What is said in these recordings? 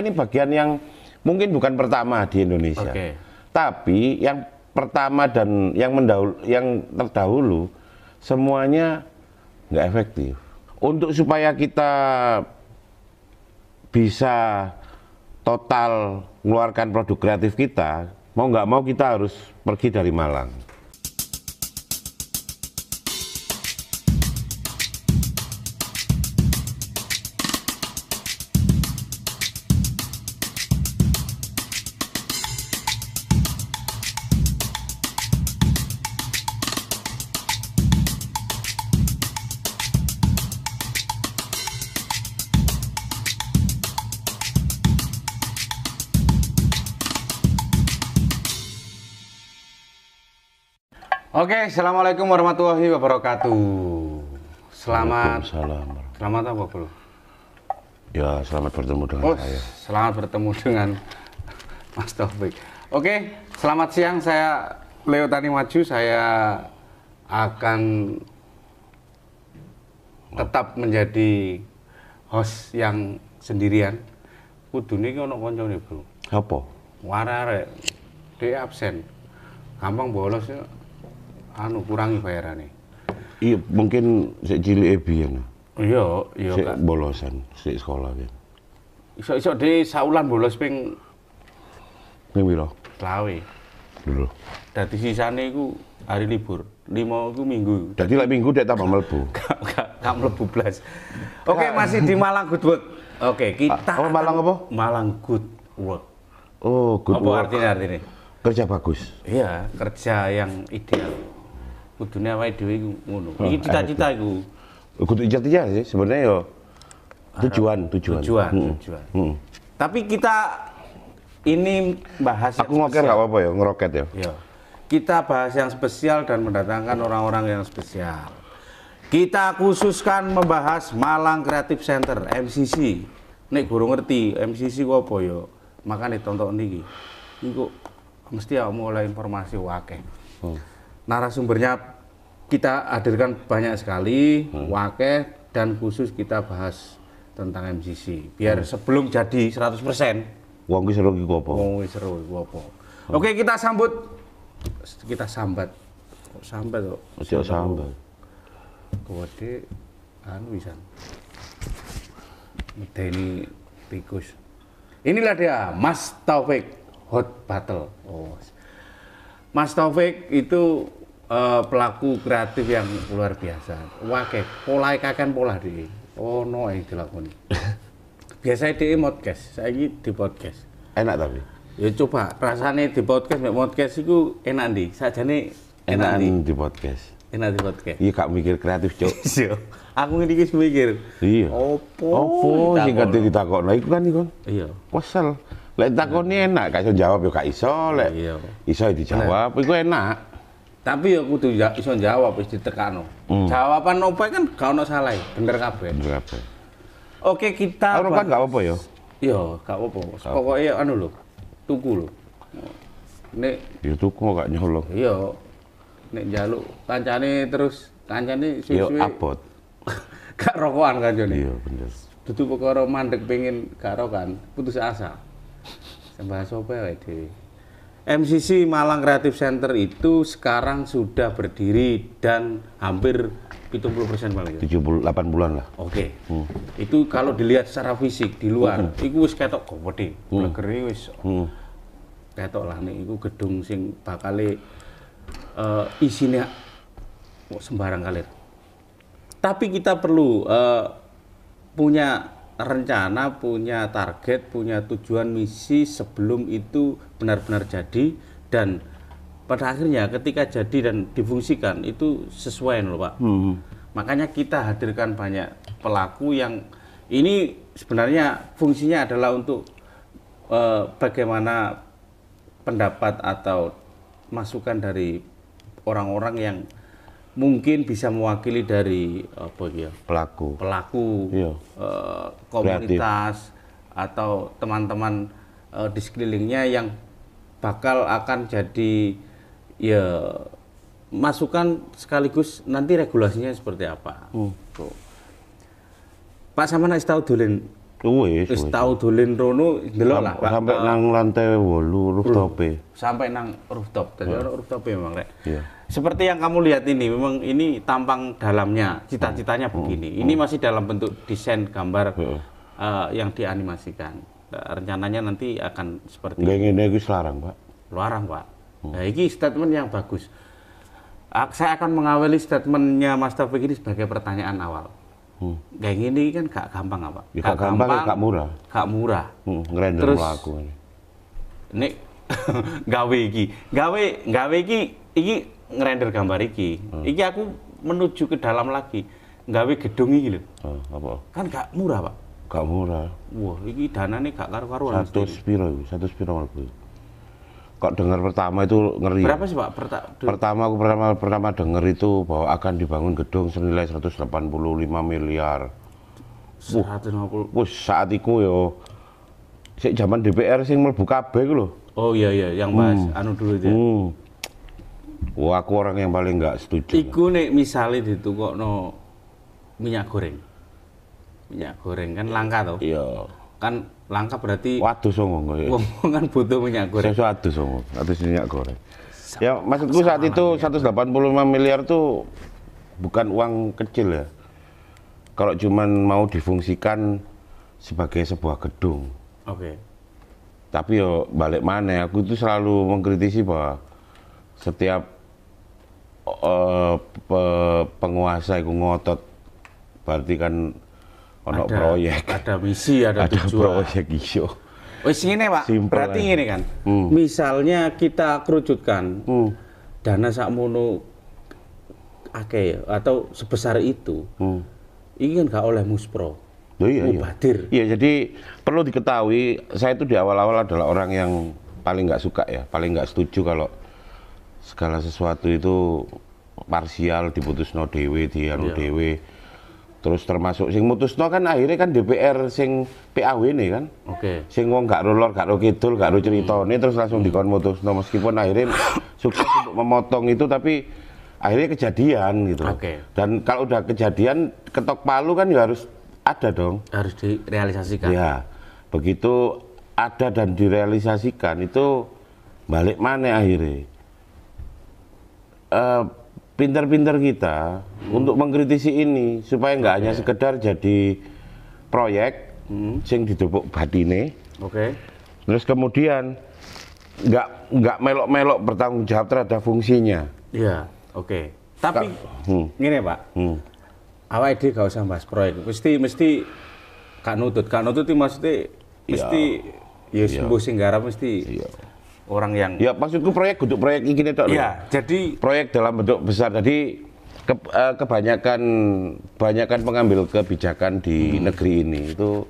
ini bagian yang mungkin bukan pertama di Indonesia. Okay. Tapi yang pertama dan yang mendahulu, yang terdahulu semuanya nggak efektif. Untuk supaya kita bisa total mengeluarkan produk kreatif kita, mau nggak mau kita harus pergi dari Malang. Oke, assalamualaikum warahmatullahi wabarakatuh. Selamat. Selamat apa bro? Ya, selamat bertemu dengan oh, saya. Selamat bertemu dengan Mas Taufik. Oke, selamat siang. Saya Leo Tani Maju. Saya akan tetap menjadi host yang sendirian. Kudu nih nongkrong konco nih bro. Apa? Warare, dia absen. Gampang bolos ya anu kurangi bayarane. Iya, mungkin sik cilik ebi ya. Iya, iya sik bolosan, sik sekolah kan. Iso-iso de saulan bolos ping ping piro? Selawe. Dulu. Dadi sisane iku hari libur. Lima iku minggu. Dadi lek minggu dek tambah mlebu. Gak gak mlebu blas. Oke, masih di Malang Good Work. Oke, kita ah, Oh, Malang apa? Malang Good Work. Oh, good apa work. Apa artinya artinya? Kerja bagus. Iya, kerja yang ideal kudune awake dhewe iku ngono. Hmm, Iki cita-cita iku. Kudu cita-cita sih sebenarnya yo. Ya tujuan, ah, tujuan. Tujuan, hmm. tujuan. Hmm. Tapi kita ini bahas Aku ngoker nggak apa-apa ya, ngeroket ya. Yo. Iya. Kita bahas yang spesial dan mendatangkan orang-orang yang spesial. Kita khususkan membahas Malang Creative Center MCC. Nek burung ngerti MCC ku apa ya? Makane tonton niki. Iku mesti aku mulai informasi wakil. Hmm. Narasumbernya kita hadirkan banyak sekali hmm. wakil dan khusus kita bahas tentang MCC biar hmm. sebelum jadi 100% wong seru iki apa wong seru iki apa hmm. oke kita sambut kita sambat kok sambat kok ojo sambat kuwede anu bisa medeni tikus inilah dia Mas Taufik Hot Battle oh Mas Taufik itu uh, pelaku kreatif yang luar biasa. Wake, pola kakan pola di. Oh no, yang dilakoni. Biasanya di podcast, saya di podcast. Enak tapi. Ya coba rasanya di podcast, di podcast itu enak nih. Saja nih enak, enak di podcast. Enak di podcast. Iya, kak mikir kreatif cok. Iya. aku ini guys mikir. Iya. Opo. Opo sing kate ditakokno iku kan iku. Iya. Kesel. Lek nih enak, gak jawab ya kak isol. lek. Iya. Iso ya dijawab, iku enak tapi ya kudu ya, iso jawab wis ditekano. Hmm. Jawaban opo kan gak ono salah, bener kabeh. Bener kabeh. Oke, kita Anu kan gak apa ya? Iya, gak apa. Pokoke anu lho, tuku lho. Nek ya tuku gak nyolong. Iya. Nek njaluk kancane terus kancane ya suwe-suwe. Yo abot. gak rokokan kancane. Iya, bener. Dudu perkara mandek pengen gak rokan, putus asa. Sembah sopo ya, dhewe. MCC Malang Creative Center itu sekarang sudah berdiri dan hampir 70 persen paling. 78 bulan lah. Oke. Okay. Hmm. Itu kalau dilihat secara fisik di luar, hmm. itu wis ketok gopede, hmm. wis. Hmm. Ketok lah nih, itu gedung sing bakal uh, eh, isinya oh, sembarang kalir. Tapi kita perlu uh, punya rencana, punya target, punya tujuan, misi sebelum itu benar-benar jadi dan pada akhirnya ketika jadi dan difungsikan itu sesuai loh pak. Hmm. Makanya kita hadirkan banyak pelaku yang ini sebenarnya fungsinya adalah untuk eh, bagaimana pendapat atau masukan dari orang-orang yang mungkin bisa mewakili dari apa ya pelaku pelaku iya. uh, komunitas Kreatif. atau teman-teman uh, di sekelilingnya yang bakal akan jadi ya masukan sekaligus nanti regulasinya seperti apa hmm. Tuh. Pak sama nak tahu dulin Wis tahu dolen rono ndelok lah Pak. Sampai nang lantai 8 rooftop. Sampai nang rooftop. Tadi hmm. rooftop memang rek. Iya seperti yang kamu lihat ini memang ini tampang dalamnya cita-citanya hmm. begini hmm. ini masih dalam bentuk desain gambar uh, yang dianimasikan eh, rencananya nanti akan seperti Nggak, ini itu selarang pak larang pak nah ini statement yang bagus ah, saya akan mengawali statementnya Mas Taufik ini sebagai pertanyaan awal Hmm. Kayak gini kan gak gampang apa? Ya, gak, gampang, ya, gak murah. Gak murah. Hmm, ngerender Terus, aku ini. Ini gawe iki. Gawe gawe iki iki ngerender gambar iki. Hmm. Iki aku menuju ke dalam lagi. nggawe gedung iki lho. Oh, apa? Kan gak murah, Pak. Gak murah. Wah, iki danane gak karu-karuan. Satu spiro satu spiro aku. Kok dengar pertama itu ngeri. Berapa sih, Pak? Perta pertama aku pertama pertama dengar itu bahwa akan dibangun gedung senilai 185 miliar. 150. Wah, saat itu yo Sejak zaman DPR sih sing buka kabeh gitu lho. Oh iya iya, yang Mas hmm. anu dulu itu. Ya. Hmm. Wah, oh, aku orang yang paling nggak setuju. Iku nih misalnya itu kok no minyak goreng. Minyak goreng kan langka toh? Iya. Kan langka berarti Waduh songong. ya. Wong gitu. kan butuh minyak goreng. Sesuatu songong atau minyak goreng. Sama, ya, maksudku saat itu 185 miliar tuh bukan uang kecil ya. Kalau cuman mau difungsikan sebagai sebuah gedung. Oke. Okay. Tapi yo balik mana aku tuh selalu mengkritisi bahwa setiap uh, pe penguasa itu ngotot berarti kan ono ada, proyek ada misi ada, ada tujuan. proyek iso iya. wis ngene Pak Simple berarti ya. ngene kan hmm. misalnya kita kerucutkan hmm. dana sakmono akeh ya, atau sebesar itu hmm. ini kan gak oleh muspro Oh, iya, iya. iya, jadi perlu diketahui saya itu di awal-awal adalah orang yang paling nggak suka ya, paling nggak setuju kalau segala sesuatu itu parsial diputusno dewe di yeah. dewe terus termasuk sing mutusno kan akhirnya kan DPR sing PAW ini kan oke okay. sing wong gak rulor, gak ro kidul gak ro ini terus langsung hmm. dikon mutusno meskipun akhirnya sukses untuk memotong itu tapi akhirnya kejadian gitu okay. dan kalau udah kejadian ketok palu kan ya harus ada dong harus direalisasikan ya begitu ada dan direalisasikan itu balik mana akhirnya Eh, pinter-pinter kita hmm. untuk mengkritisi ini supaya nggak okay. hanya sekedar jadi proyek hmm. sing batine. Oke. Okay. Terus kemudian nggak nggak melok-melok bertanggung jawab terhadap fungsinya. Iya, oke. Okay. Tapi hmm. gini Pak. Hmm. awal ide gak usah bahas proyek. Mesti mesti kak nutut, kak nutut itu maksudnya mesti ya, ya sembuh mesti. Iya orang yang ya maksudku proyek untuk proyek ini dok ya jadi proyek dalam bentuk besar tadi ke, uh, kebanyakan kebanyakan pengambil kebijakan di hmm. negeri ini itu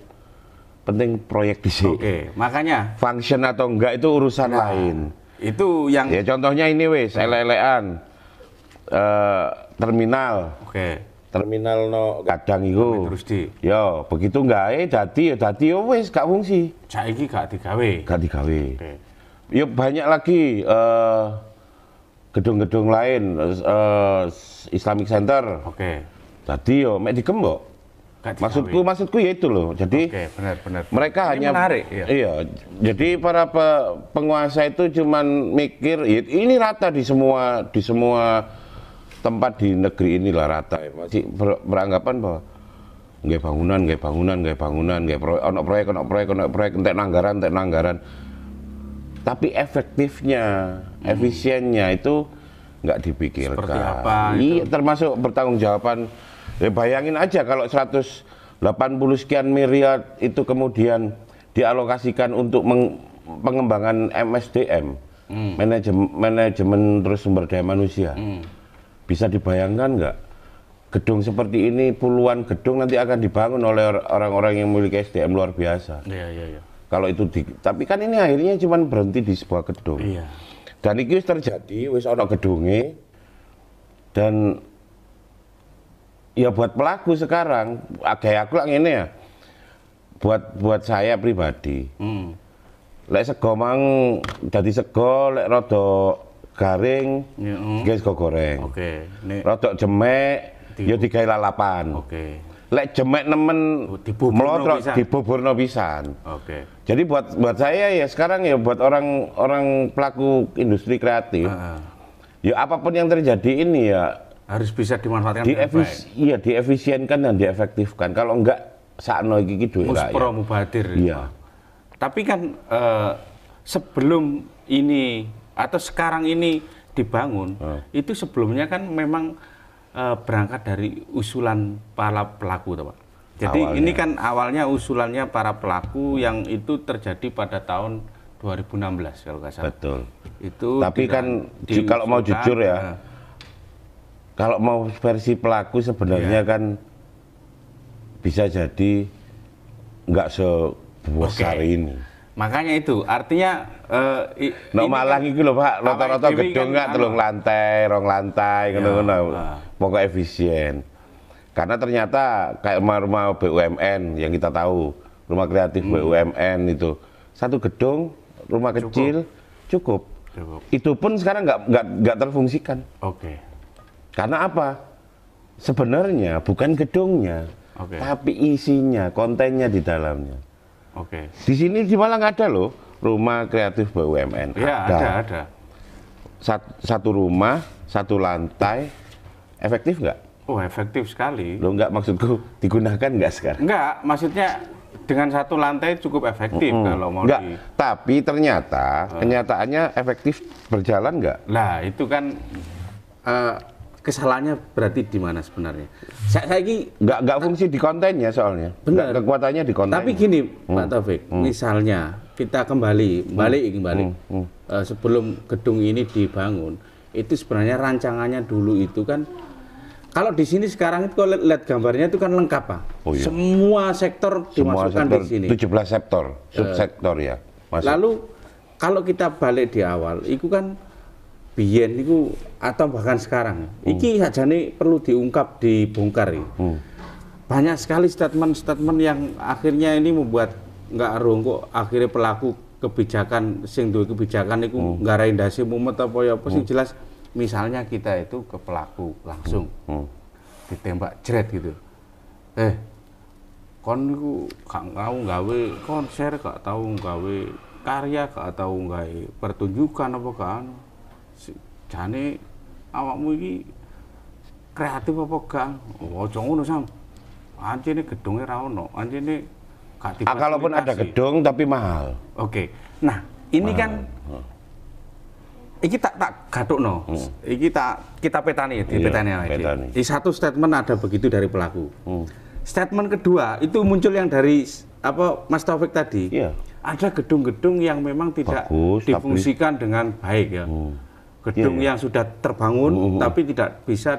penting proyek di sini. okay. makanya function atau enggak itu urusan nah, lain. Itu yang Ya contohnya ini wes lelean nah. uh, eh, terminal. Oke. Okay. Terminal no kadang itu Terus di. Yo, ya, begitu enggak eh dati ya dati yo ya wes gak fungsi. Saiki gak digawe. Gak digawe. Okay ya banyak lagi eh, gedung-gedung uh, lain uh, Islamic Center. Oke. Okay. Tadi yo mek dikembok. Maksudku maksudku ya itu loh. Jadi okay, benar, benar. mereka Ini hanya menarik, ya. Iya. Jadi para pe, penguasa itu cuman mikir ya, ini rata di semua di semua tempat di negeri inilah rata masih ber, beranggapan bahwa nggak bangunan, nggak bangunan, nggak bangunan, nggak proyek, ono proyek, ono proyek, ono proyek, entek nanggaran, entek nanggaran tapi efektifnya, hmm. efisiennya itu nggak dipikirkan. Seperti apa Iya, termasuk bertanggung jawaban. Ya bayangin aja kalau 180 sekian miliar itu kemudian dialokasikan untuk pengembangan MSDM, hmm. manajemen, manajemen terus sumber daya manusia. Hmm. Bisa dibayangkan nggak? Gedung seperti ini puluhan gedung nanti akan dibangun oleh orang-orang yang memiliki SDM luar biasa. Iya, iya, iya. Kalau itu di, tapi kan ini akhirnya cuma berhenti di sebuah gedung. Iya. Dan itu terjadi wis ono gedunge dan ya buat pelaku sekarang agak aku lah ini ya buat buat saya pribadi hmm. lek sego mang jadi sego lek rodo garing ya, mm. guys goreng oke okay. rodo jemek ya di... lalapan okay lek jemek nemen oh, di Boborno pisan. Oke. Okay. Jadi buat buat saya ya sekarang ya buat orang orang pelaku industri kreatif. Uh, huh Ya apapun yang terjadi ini ya harus bisa dimanfaatkan baik. iya diefisienkan dan diefektifkan. Kalau enggak sakno iki iki dhuwit Muspro mubadir. Iya. Tapi kan uh, sebelum ini atau sekarang ini dibangun, uh. itu sebelumnya kan memang Eh, berangkat dari usulan para pelaku, Pak. Jadi awalnya. ini kan awalnya usulannya para pelaku yang itu terjadi pada tahun 2016 kalau nggak salah. Betul. Itu Tapi kan kalau mau jujur ya, ya, kalau mau versi pelaku sebenarnya ya. kan bisa jadi nggak sebesar okay. ini. Makanya itu, artinya uh, eh, no malah kan, gitu loh Pak, rata-rata gedung nggak kan, kan, telung anu. lantai, rong lantai, ngono-ngono. Pokok ya, efisien. Karena ternyata kayak rumah-rumah BUMN yang kita tahu, rumah kreatif hmm. BUMN itu satu gedung, rumah cukup. kecil cukup. cukup. Itu pun sekarang nggak nggak nggak terfungsikan. Oke. Okay. Karena apa? Sebenarnya bukan gedungnya, okay. tapi isinya, kontennya di dalamnya. Oke. Okay. Di sini di Malang ada loh rumah kreatif BUMN. Ya, ada, ada. ada. Sat, satu rumah, satu lantai, efektif nggak? Oh, efektif sekali. Lo nggak maksudku digunakan nggak sekarang? Nggak, maksudnya dengan satu lantai cukup efektif mm -hmm. kalau mau nggak, di... tapi ternyata eh. kenyataannya efektif berjalan nggak? Nah, itu kan uh, kesalahannya berarti di mana sebenarnya? Saya, saya ini nggak nggak fungsi di kontennya soalnya. Benar. Gak kekuatannya di konten. Tapi gini, hmm. Pak Taufik, hmm. misalnya kita kembali, balik hmm. kembali hmm. Hmm. Uh, sebelum gedung ini dibangun, itu sebenarnya rancangannya dulu itu kan kalau di sini sekarang itu kalau lihat gambarnya itu kan lengkap pak. Oh, iya. Semua sektor Semua dimasukkan sektor, di sini. 17 sektor, eh. subsektor uh, ya. Masuk. Lalu kalau kita balik di awal, itu kan biyen itu atau bahkan sekarang hmm. iki nih perlu diungkap dibongkar ya. Hmm. Banyak sekali statement-statement yang akhirnya ini membuat nggak arung akhirnya pelaku kebijakan sing duwe kebijakan itu hmm. nggak rendasi mumet apa ya apa hmm. jelas misalnya kita itu ke pelaku langsung hmm. Hmm. ditembak jret gitu. Eh kon itu gak tahu gawe konser gak tahu gawe karya gak tahu gawe pertunjukan apa kan jane awakmu iki kreatif apa gak? Oh, aja ngono sam. Anjene gedunge ra ono, anjene gak ah, Kalaupun ada gedung tapi mahal. Oke. Okay. Nah, ini kan mahal. kan Iki tak tak gatuk no. Hmm. Iki tak kita petani iya, di petani aja. Petani. Di satu statement ada begitu dari pelaku. Hmm. Statement kedua itu muncul yang dari apa Mas Taufik tadi. Iya. Ada gedung-gedung yang memang tidak Bagus, difungsikan tapi... dengan baik ya. Hmm gedung yeah, iya. yang sudah terbangun mm tapi tidak bisa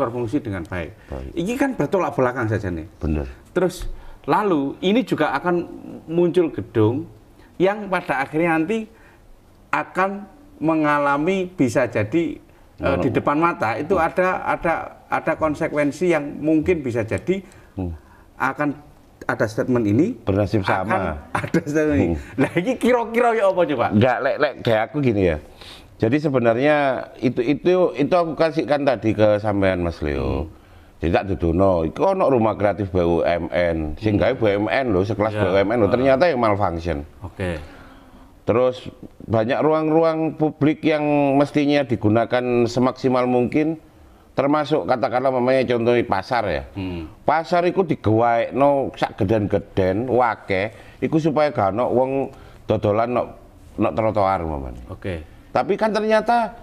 berfungsi dengan baik. baik. Ini kan bertolak belakang saja nih. Benar. Terus lalu ini juga akan muncul gedung yang pada akhirnya nanti akan mengalami bisa jadi uh, di depan mata itu mm. ada ada ada konsekuensi yang mungkin bisa jadi hmm. akan ada statement ini bernasib sama. ada statement ini. Nah, ini kira-kira ya apa coba? Enggak, lek lek kayak aku gini ya. Jadi sebenarnya itu itu itu aku kasihkan tadi ke sampean Mas Leo. Hmm. Jadi tak duduno, iku ono rumah kreatif BUMN, hmm. sing gawe BUMN loh, sekelas yeah. BUMN loh, ternyata yang malfunction. Oke. Okay. Terus banyak ruang-ruang publik yang mestinya digunakan semaksimal mungkin termasuk katakanlah namanya contoh pasar ya. Hmm. Pasar iku digawe no sak geden-geden wake iku supaya gak no uang dodolan no, no trotoar mamane. Oke. Okay. Tapi kan ternyata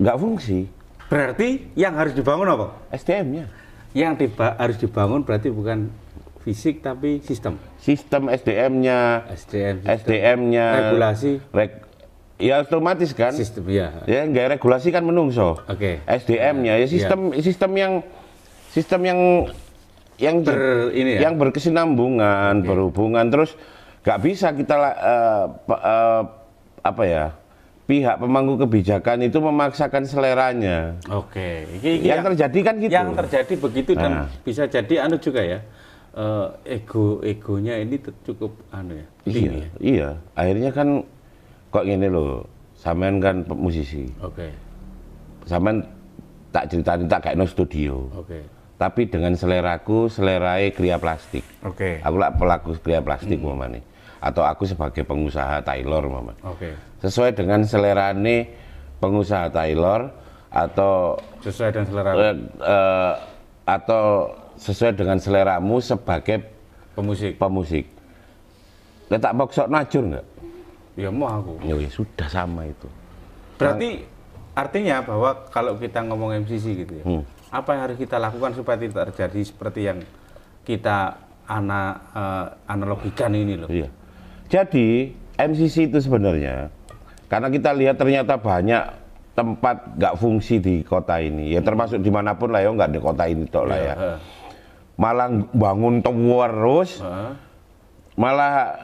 nggak fungsi. Berarti yang harus dibangun apa? SDM-nya. Yang diba harus dibangun berarti bukan fisik tapi sistem. Sistem SDM-nya. SDM. SDM-nya. SDM regulasi. Reg, ya otomatis kan. Sistem ya. Ya nggak regulasi kan menungso. Oke. Okay. SDM-nya ya iya. sistem ya. sistem yang sistem yang yang Ber, ini ya? yang berkesinambungan, okay. berhubungan terus nggak bisa kita uh, uh, apa ya pihak pemangku kebijakan itu memaksakan seleranya. Oke. Okay. yang, yang terjadi kan gitu. Yang terjadi begitu nah. dan bisa jadi anu juga ya. Uh, ego egonya ini cukup anu ya. Iya. Ya? Iya. Akhirnya kan kok ini loh. Samen kan musisi. Oke. Okay. Samen tak cerita tak kayak no studio. Oke. Okay. Tapi dengan seleraku, selerai kriya plastik. Oke. Okay. Aku lah pelaku kriya plastik hmm. nih atau aku sebagai pengusaha tailor Oke. Okay. Sesuai dengan selera nih pengusaha tailor atau sesuai dengan selera uh, uh, atau sesuai dengan seleramu sebagai pemusik. Pemusik. Letak boksok najur nggak? Ya mau aku. Ya, ya sudah sama itu. Berarti nah, artinya bahwa kalau kita ngomong MCC gitu ya. Hmm. Apa yang harus kita lakukan supaya tidak terjadi seperti yang kita ana, uh, analogikan ini loh. Iya jadi MCC itu sebenarnya karena kita lihat ternyata banyak tempat nggak fungsi di kota ini ya termasuk dimanapun lah ya nggak di kota ini toh lah ya iya, malah bangun tower terus malah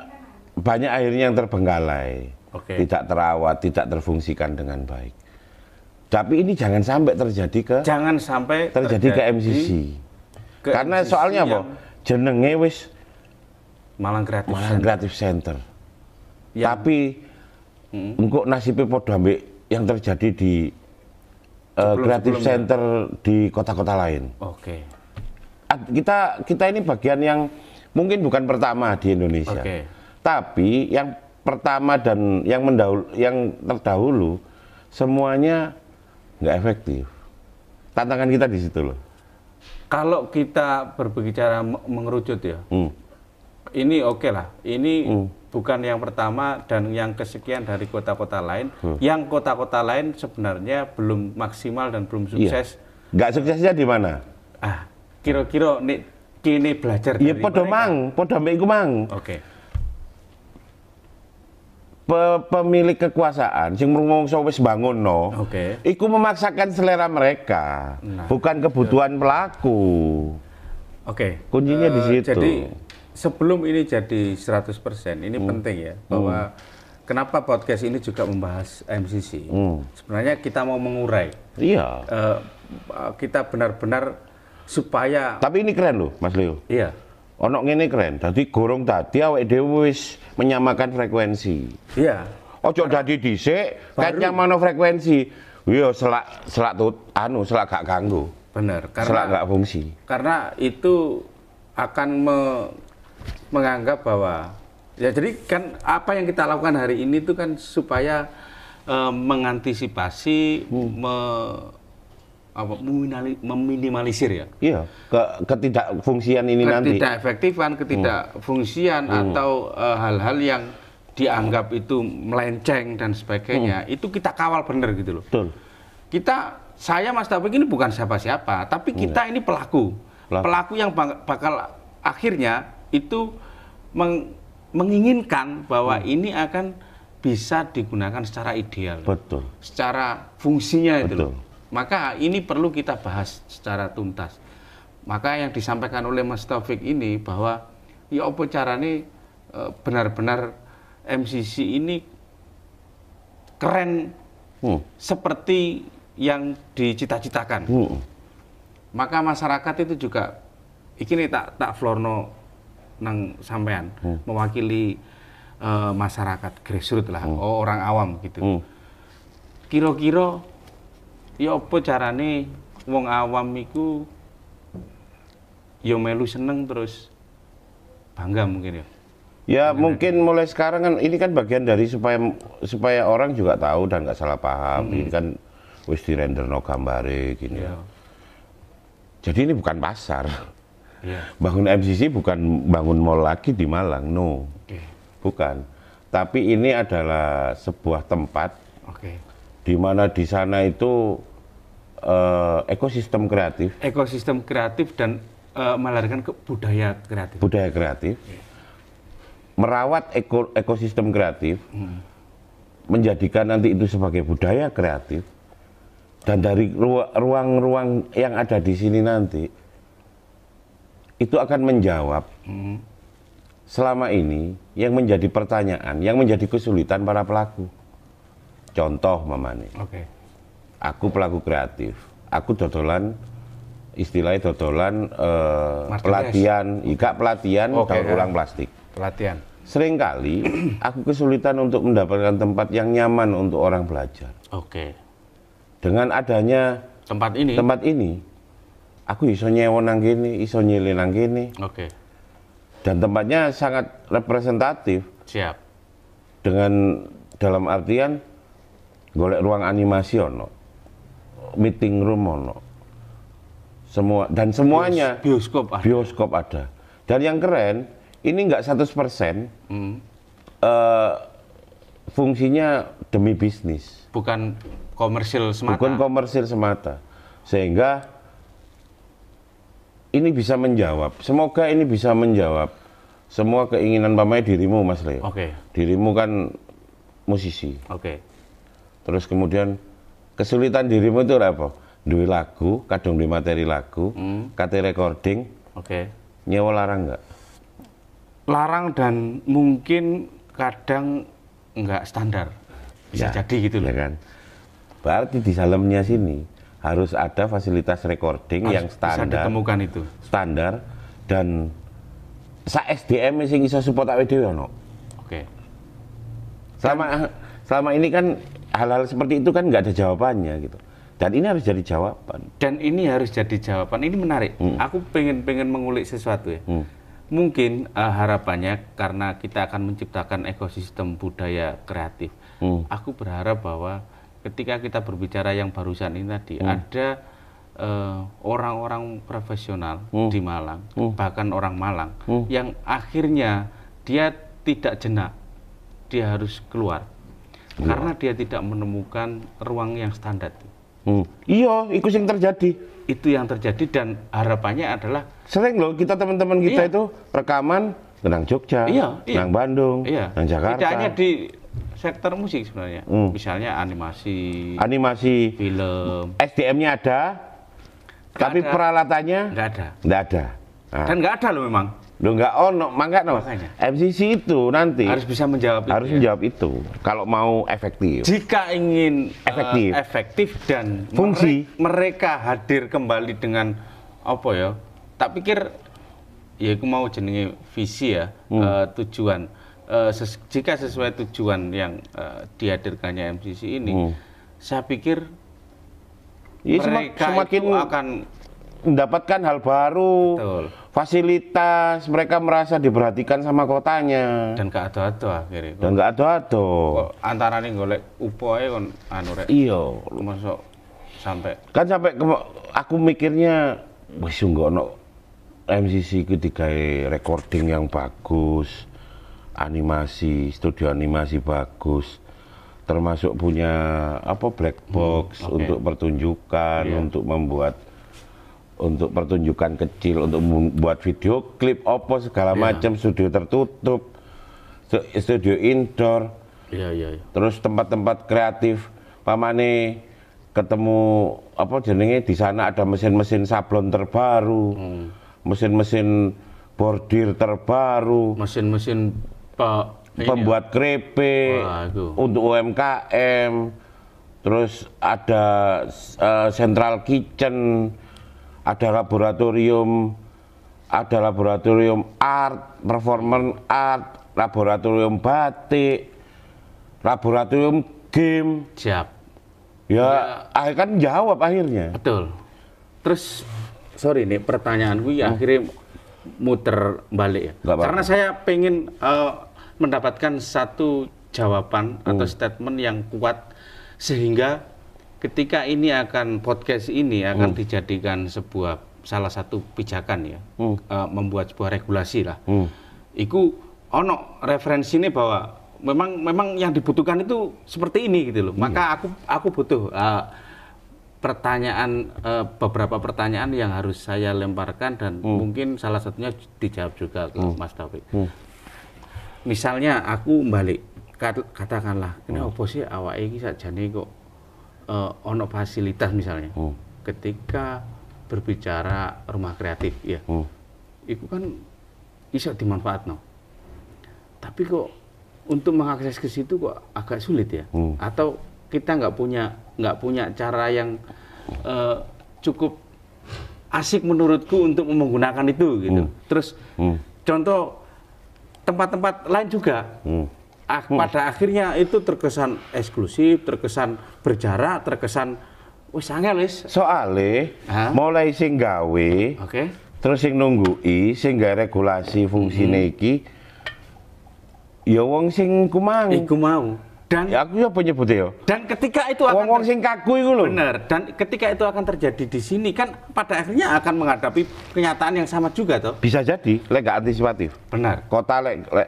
banyak akhirnya yang terbengkalai okay. tidak terawat tidak terfungsikan dengan baik tapi ini jangan sampai terjadi ke jangan sampai terjadi, terjadi ke MCC ke karena MCC soalnya apa jenenge wis Malang Creative Malang Center. Kreatif Center. Ya. Tapi hmm. engkau nasibnya podo yang terjadi di uh, eh, Kreatif Center di kota-kota lain. Oke. Okay. Kita kita ini bagian yang mungkin bukan pertama di Indonesia. Okay. Tapi yang pertama dan yang mendahul yang terdahulu semuanya nggak efektif. Tantangan kita di situ loh. Kalau kita berbicara mengerucut ya, hmm ini oke okay lah. Ini hmm. bukan yang pertama dan yang kesekian dari kota-kota lain. Hmm. Yang kota-kota lain sebenarnya belum maksimal dan belum iya. sukses. Iya. suksesnya di mana? Ah, kira-kira nih kini belajar iya, dari ya, podo mereka. mang, podo mang. Oke. Okay. Pe pemilik kekuasaan sing mrungso wis bangun no. Oke. Okay. Iku memaksakan selera mereka, nah, bukan kebutuhan betul. Iya. pelaku. Oke. Okay. Kuncinya uh, di eh, situ. Jadi sebelum ini jadi 100% ini hmm. penting ya hmm. bahwa hmm. kenapa podcast ini juga membahas MCC. Hmm. Sebenarnya kita mau mengurai. Iya. Uh, kita benar-benar supaya Tapi ini keren loh, Mas Leo. Iya. Ono ngene keren. Tadi gorong tadi awake dhewe menyamakan frekuensi. Iya. Ojo dadi dhisik kat mana frekuensi. yo iya, selak selak tut, anu selak gak ganggu. benar karena selak gak fungsi. Karena itu akan me menganggap bahwa ya jadi kan apa yang kita lakukan hari ini itu kan supaya uh, mengantisipasi hmm. me, apa meminimalisir ya iya ke ketidakfungsian ini ketidak nanti ketidakefektifan hmm. ketidakfungsian hmm. atau eh, hal-hal uh, yang dianggap itu melenceng dan sebagainya hmm. itu kita kawal benar gitu loh Betul. kita saya Mas Taufik ini bukan siapa-siapa tapi iya. kita hmm. ini pelaku pelaku, pelaku yang bakal akhirnya itu meng menginginkan bahwa hmm. ini akan bisa digunakan secara ideal. Betul. Secara fungsinya Betul. itu. Loh. Maka ini perlu kita bahas secara tuntas. Maka yang disampaikan oleh Mas Taufik ini bahwa ya apa carane e, benar-benar MCC ini keren hmm. seperti yang dicita-citakan. Hmm. Maka masyarakat itu juga ini tak tak florno nang sampean hmm. mewakili uh, masyarakat grassroots lah hmm. Oh, orang awam gitu hmm. kira-kira ya apa carane wong awam iku ya melu seneng terus bangga mungkin ya Ya Benar. mungkin mulai sekarang kan ini kan bagian dari supaya supaya orang juga tahu dan nggak salah paham. Hmm. Ini kan wis di render no gambare gini ya. Iya. Jadi ini bukan pasar. Yeah. Bangun MCC bukan bangun mall lagi di Malang, no, okay. bukan. Tapi ini adalah sebuah tempat okay. di mana di sana itu uh, ekosistem kreatif. Ekosistem kreatif dan uh, melahirkan ke budaya kreatif. Budaya kreatif. Okay. Merawat eko, ekosistem kreatif, hmm. menjadikan nanti itu sebagai budaya kreatif, dan dari ruang-ruang yang ada di sini nanti itu akan menjawab hmm. selama ini yang menjadi pertanyaan, yang menjadi kesulitan para pelaku. Contoh mamane. Oke. Okay. Aku pelaku kreatif. Aku dodolan istilahnya dodolan uh, pelatihan, ikat pelatihan okay, daur ya. ulang plastik. Pelatihan. Seringkali aku kesulitan untuk mendapatkan tempat yang nyaman untuk orang belajar. Oke. Okay. Dengan adanya tempat ini. Tempat ini aku iso nyewa nang gini, iso nyilih nang gini. Oke. Okay. Dan tempatnya sangat representatif. Siap. Dengan dalam artian golek ruang animasi ono. Meeting room ono. Semua dan semuanya bioskop ada. Bioskop ada. Dan yang keren, ini enggak 100% hmm. uh, fungsinya demi bisnis. Bukan komersil semata. Bukan komersil semata. Sehingga ini bisa menjawab. Semoga ini bisa menjawab semua keinginan pamai dirimu, Mas Leo. Oke. Okay. Dirimu kan musisi. Oke. Okay. Terus kemudian kesulitan dirimu itu apa? Dua lagu, kadung di materi lagu, hmm. kate recording. Oke. Okay. Nyewa larang nggak? Larang dan mungkin kadang nggak standar. Bisa ya, jadi gitu loh. Ya kan. Berarti di salamnya sini harus ada fasilitas recording harus yang standar. ditemukan itu. Standar dan sa SDM sing iso support awake dhewe ono. Oke. Selama selama ini kan hal-hal seperti itu kan nggak ada jawabannya gitu. Dan ini harus jadi jawaban. Dan ini harus jadi jawaban. Ini menarik. Hmm. Aku pengen pengen mengulik sesuatu ya. Hmm. Mungkin uh, harapannya karena kita akan menciptakan ekosistem budaya kreatif. Hmm. Aku berharap bahwa ketika kita berbicara yang barusan ini tadi hmm. ada eh, orang-orang uh, profesional hmm. di Malang hmm. bahkan orang Malang hmm. yang akhirnya dia tidak jenak dia harus keluar hmm. karena dia tidak menemukan ruang yang standar hmm. iya itu yang terjadi itu yang terjadi dan harapannya adalah sering loh kita teman-teman kita iya. itu rekaman tentang Jogja, iya, tentang iya. Bandung, iya. tentang Jakarta. Tidak hanya di sektor musik sebenarnya. Hmm. Misalnya animasi, animasi, film. SDM-nya ada, Gak tapi ada. peralatannya nggak ada, nggak ada. Nah. Dan nggak ada loh memang. Lo enggak ono, mangga no. Makanya. MCC itu nanti harus bisa menjawab harus itu, ya. menjawab ya? itu kalau mau efektif. Jika ingin eh, efektif, uh, efektif dan fungsi mereka, mereka hadir kembali dengan apa ya? Tak pikir ya aku mau jenenge visi ya hmm. uh, tujuan Eh, ses jika sesuai tujuan yang eh, dihadirkannya MCC ini, hmm. saya pikir ya, mereka semakin itu akan mendapatkan hal baru, Betul. fasilitas, mereka merasa diperhatikan sama kotanya. Dan gak ada ada akhirnya. Dan gak ada ada Antara nih golek upo kon anure iyo Masuk sampai. Kan sampai ke, aku mikirnya, wis nggak no MCC itu recording yang bagus, animasi, studio animasi bagus, termasuk punya apa black hmm, box hmm, okay. untuk pertunjukan, yeah. untuk membuat untuk pertunjukan kecil, untuk membuat video klip, opo segala yeah. macam studio tertutup, studio indoor, yeah, yeah, yeah. terus tempat-tempat kreatif, pamane ketemu apa jenenge di sana ada mesin-mesin sablon terbaru, hmm. mesin-mesin hmm. bordir terbaru, mesin-mesin pembuat ya? keripik untuk UMKM terus ada uh, central kitchen ada laboratorium ada laboratorium art performance art laboratorium batik laboratorium game siap ya, ya kan jawab akhirnya betul terus sorry nih pertanyaan gue ya hmm. akhirnya muter balik ya Gak karena apa. saya pengen uh, mendapatkan satu jawaban hmm. atau statement yang kuat sehingga ketika ini akan podcast ini akan hmm. dijadikan sebuah salah satu pijakan ya hmm. uh, membuat sebuah regulasi lah. Hmm. Iku ono referensi ini bahwa memang memang yang dibutuhkan itu seperti ini gitu loh. Maka Maka hmm. aku aku butuh uh, pertanyaan uh, beberapa pertanyaan yang harus saya lemparkan dan hmm. mungkin salah satunya dijawab juga hmm. Mas Taufik. Hmm misalnya aku balik katakanlah ini oh. Hmm. opo sih awak ini nih kok uh, ono fasilitas misalnya oh. ketika berbicara rumah kreatif ya oh. Hmm. itu kan bisa dimanfaat no tapi kok untuk mengakses ke situ kok agak sulit ya oh. atau kita nggak punya nggak punya cara yang uh, cukup asik menurutku untuk menggunakan itu gitu oh. terus contoh tempat-tempat lain juga. Hmm. Ah, hmm. pada akhirnya itu terkesan eksklusif, terkesan berjarak, terkesan wis angel wis. Soale mulai sing gawe. Okay. Terus sing nunggui sing gawe regulasi fungsi hmm. iki ya wong sing kumang. Iku mau dan ya, aku ya penyebut ya dan ketika itu akan wong sing kaku itu loh bener dan ketika itu akan terjadi di sini kan pada akhirnya akan menghadapi kenyataan yang sama juga toh bisa jadi lek antisipatif benar kota lek, le,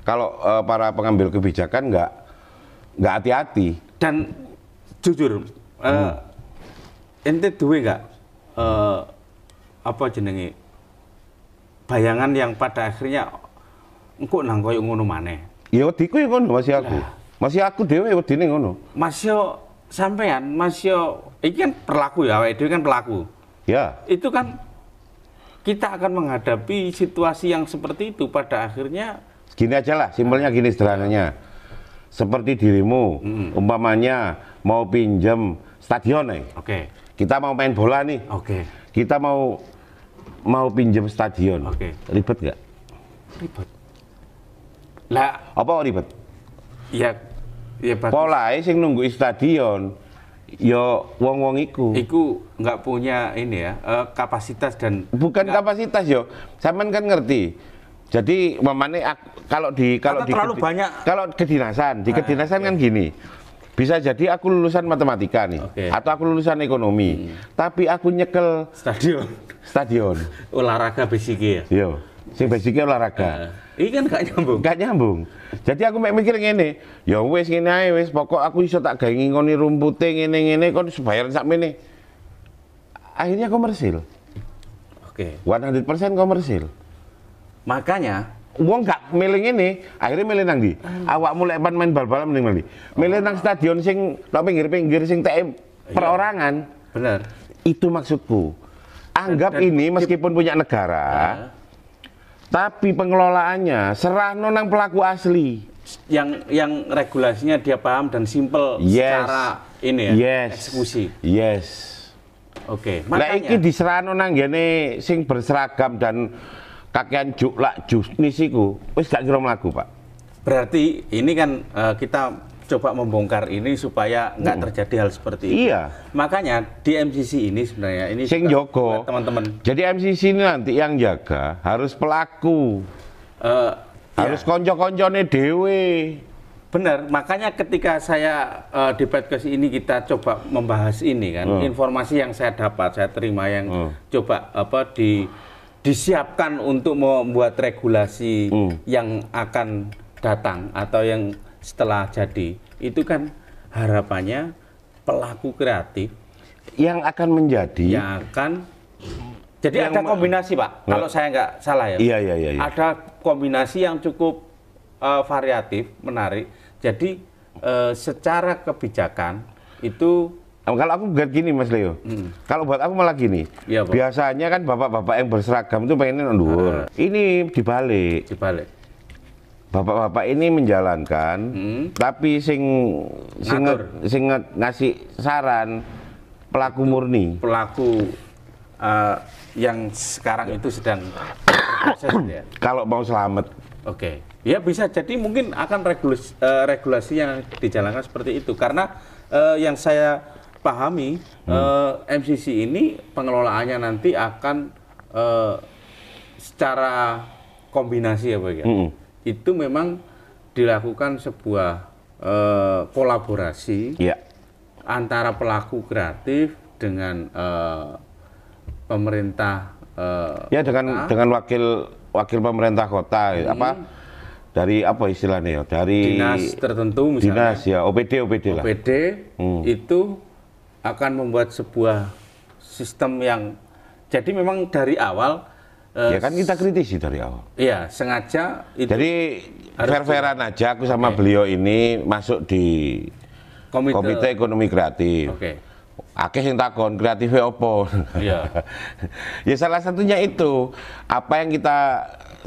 kalau e, para pengambil kebijakan nggak nggak hati-hati dan jujur e, hmm. e, ente duwe nggak e, apa jenenge bayangan yang pada akhirnya engkau nang koyo ngono maneh ya diku masih aku nah masih aku wedi ning ngono. Mas yo sampean, Mas yo iki kan pelaku ya, awake dhewe kan pelaku. Ya. Itu kan kita akan menghadapi situasi yang seperti itu pada akhirnya gini aja lah simpelnya gini sederhananya seperti dirimu hmm. umpamanya mau pinjam stadion nih oke okay. kita mau main bola nih oke okay. kita mau mau pinjam stadion oke okay. ribet nggak ribet lah apa ribet ya Ya, Polae sing nunggu stadion. Ya wong-wong iku. Iku nggak punya ini ya, uh, kapasitas dan bukan enggak. kapasitas yo. Saya kan ngerti. Jadi memane kalau di kalau di terlalu banyak kalau kedinasan, di ah, kedinasan ah, kan iya. gini. Bisa jadi aku lulusan matematika nih okay. atau aku lulusan ekonomi, hmm. tapi aku nyekel stadion. Stadion. Olahraga basic ya. Yo. Iya sing basicnya olahraga. Uh, kan gak nyambung. Gak nyambung. Jadi aku mikir ngene, ya wes ngene ae wis pokok aku iso tak gawe ngingoni rumpute ngene-ngene supaya sebayar mene. Akhirnya komersil. Oke. Okay. 100% komersil. Makanya uang gak milih ini, akhirnya milih nang di. Awak mulai ban main bal-bal mending milih. Milih nang stadion sing tok pinggir-pinggir sing tm iya. perorangan. Benar. Itu maksudku. Anggap dan, ini meskipun punya negara, tapi pengelolaannya serah nonang pelaku asli. Yang yang regulasinya dia paham dan simpel yes. secara ini ya, yes. eksekusi. Yes. Oke, okay. makanya. Nah, ini diserah nonang gini sing berseragam dan kakean juklak jusnisiku wis gak kira melaku Pak. Berarti ini kan uh, kita coba membongkar ini supaya nggak hmm. terjadi hal seperti itu. Iya. Makanya di MCC ini sebenarnya ini sing Joko teman-teman. Jadi MCC ini nanti yang jaga harus pelaku. Uh, harus iya. konco-koncone dewe. Benar, makanya ketika saya uh, di podcast ini kita coba membahas ini kan, hmm. informasi yang saya dapat, saya terima yang hmm. coba apa di disiapkan untuk membuat regulasi hmm. yang akan datang atau yang setelah jadi itu kan harapannya pelaku kreatif yang akan menjadi yang akan jadi yang ada kombinasi pak kalau saya nggak salah ya iya, iya iya iya ada kombinasi yang cukup uh, variatif menarik jadi uh, secara kebijakan itu nah, kalau aku buat gini Mas Leo, hmm. kalau buat aku malah gini. Ya, Biasanya kan bapak-bapak yang berseragam itu pengennya nondur. Nah. Ini dibalik. Dibalik bapak-bapak ini menjalankan hmm. tapi sing sing, sing ngasih saran pelaku murni pelaku uh, yang sekarang itu sedang proses gitu ya kalau mau selamat oke okay. ya bisa jadi mungkin akan regulasi, uh, eh, regulasi yang dijalankan seperti itu karena uh, yang saya pahami hmm. uh, MCC ini pengelolaannya nanti akan uh, secara kombinasi ya Pak ya? hmm itu memang dilakukan sebuah eh, kolaborasi ya. antara pelaku kreatif dengan eh, pemerintah eh, ya dengan kota. dengan wakil wakil pemerintah kota hmm. apa dari apa istilahnya ya dari dinas tertentu misalnya dinas ya OPD OPD lah OPD hmm. itu akan membuat sebuah sistem yang jadi memang dari awal Uh, ya kan kita kritisi dari awal. Iya, sengaja itu. Jadi fair-fairan aja aku sama okay. beliau ini masuk di Komite, Komite Ekonomi Kreatif. Oke. Okay. Akeh yang takon kreatif opo. Iya. ya salah satunya itu apa yang kita,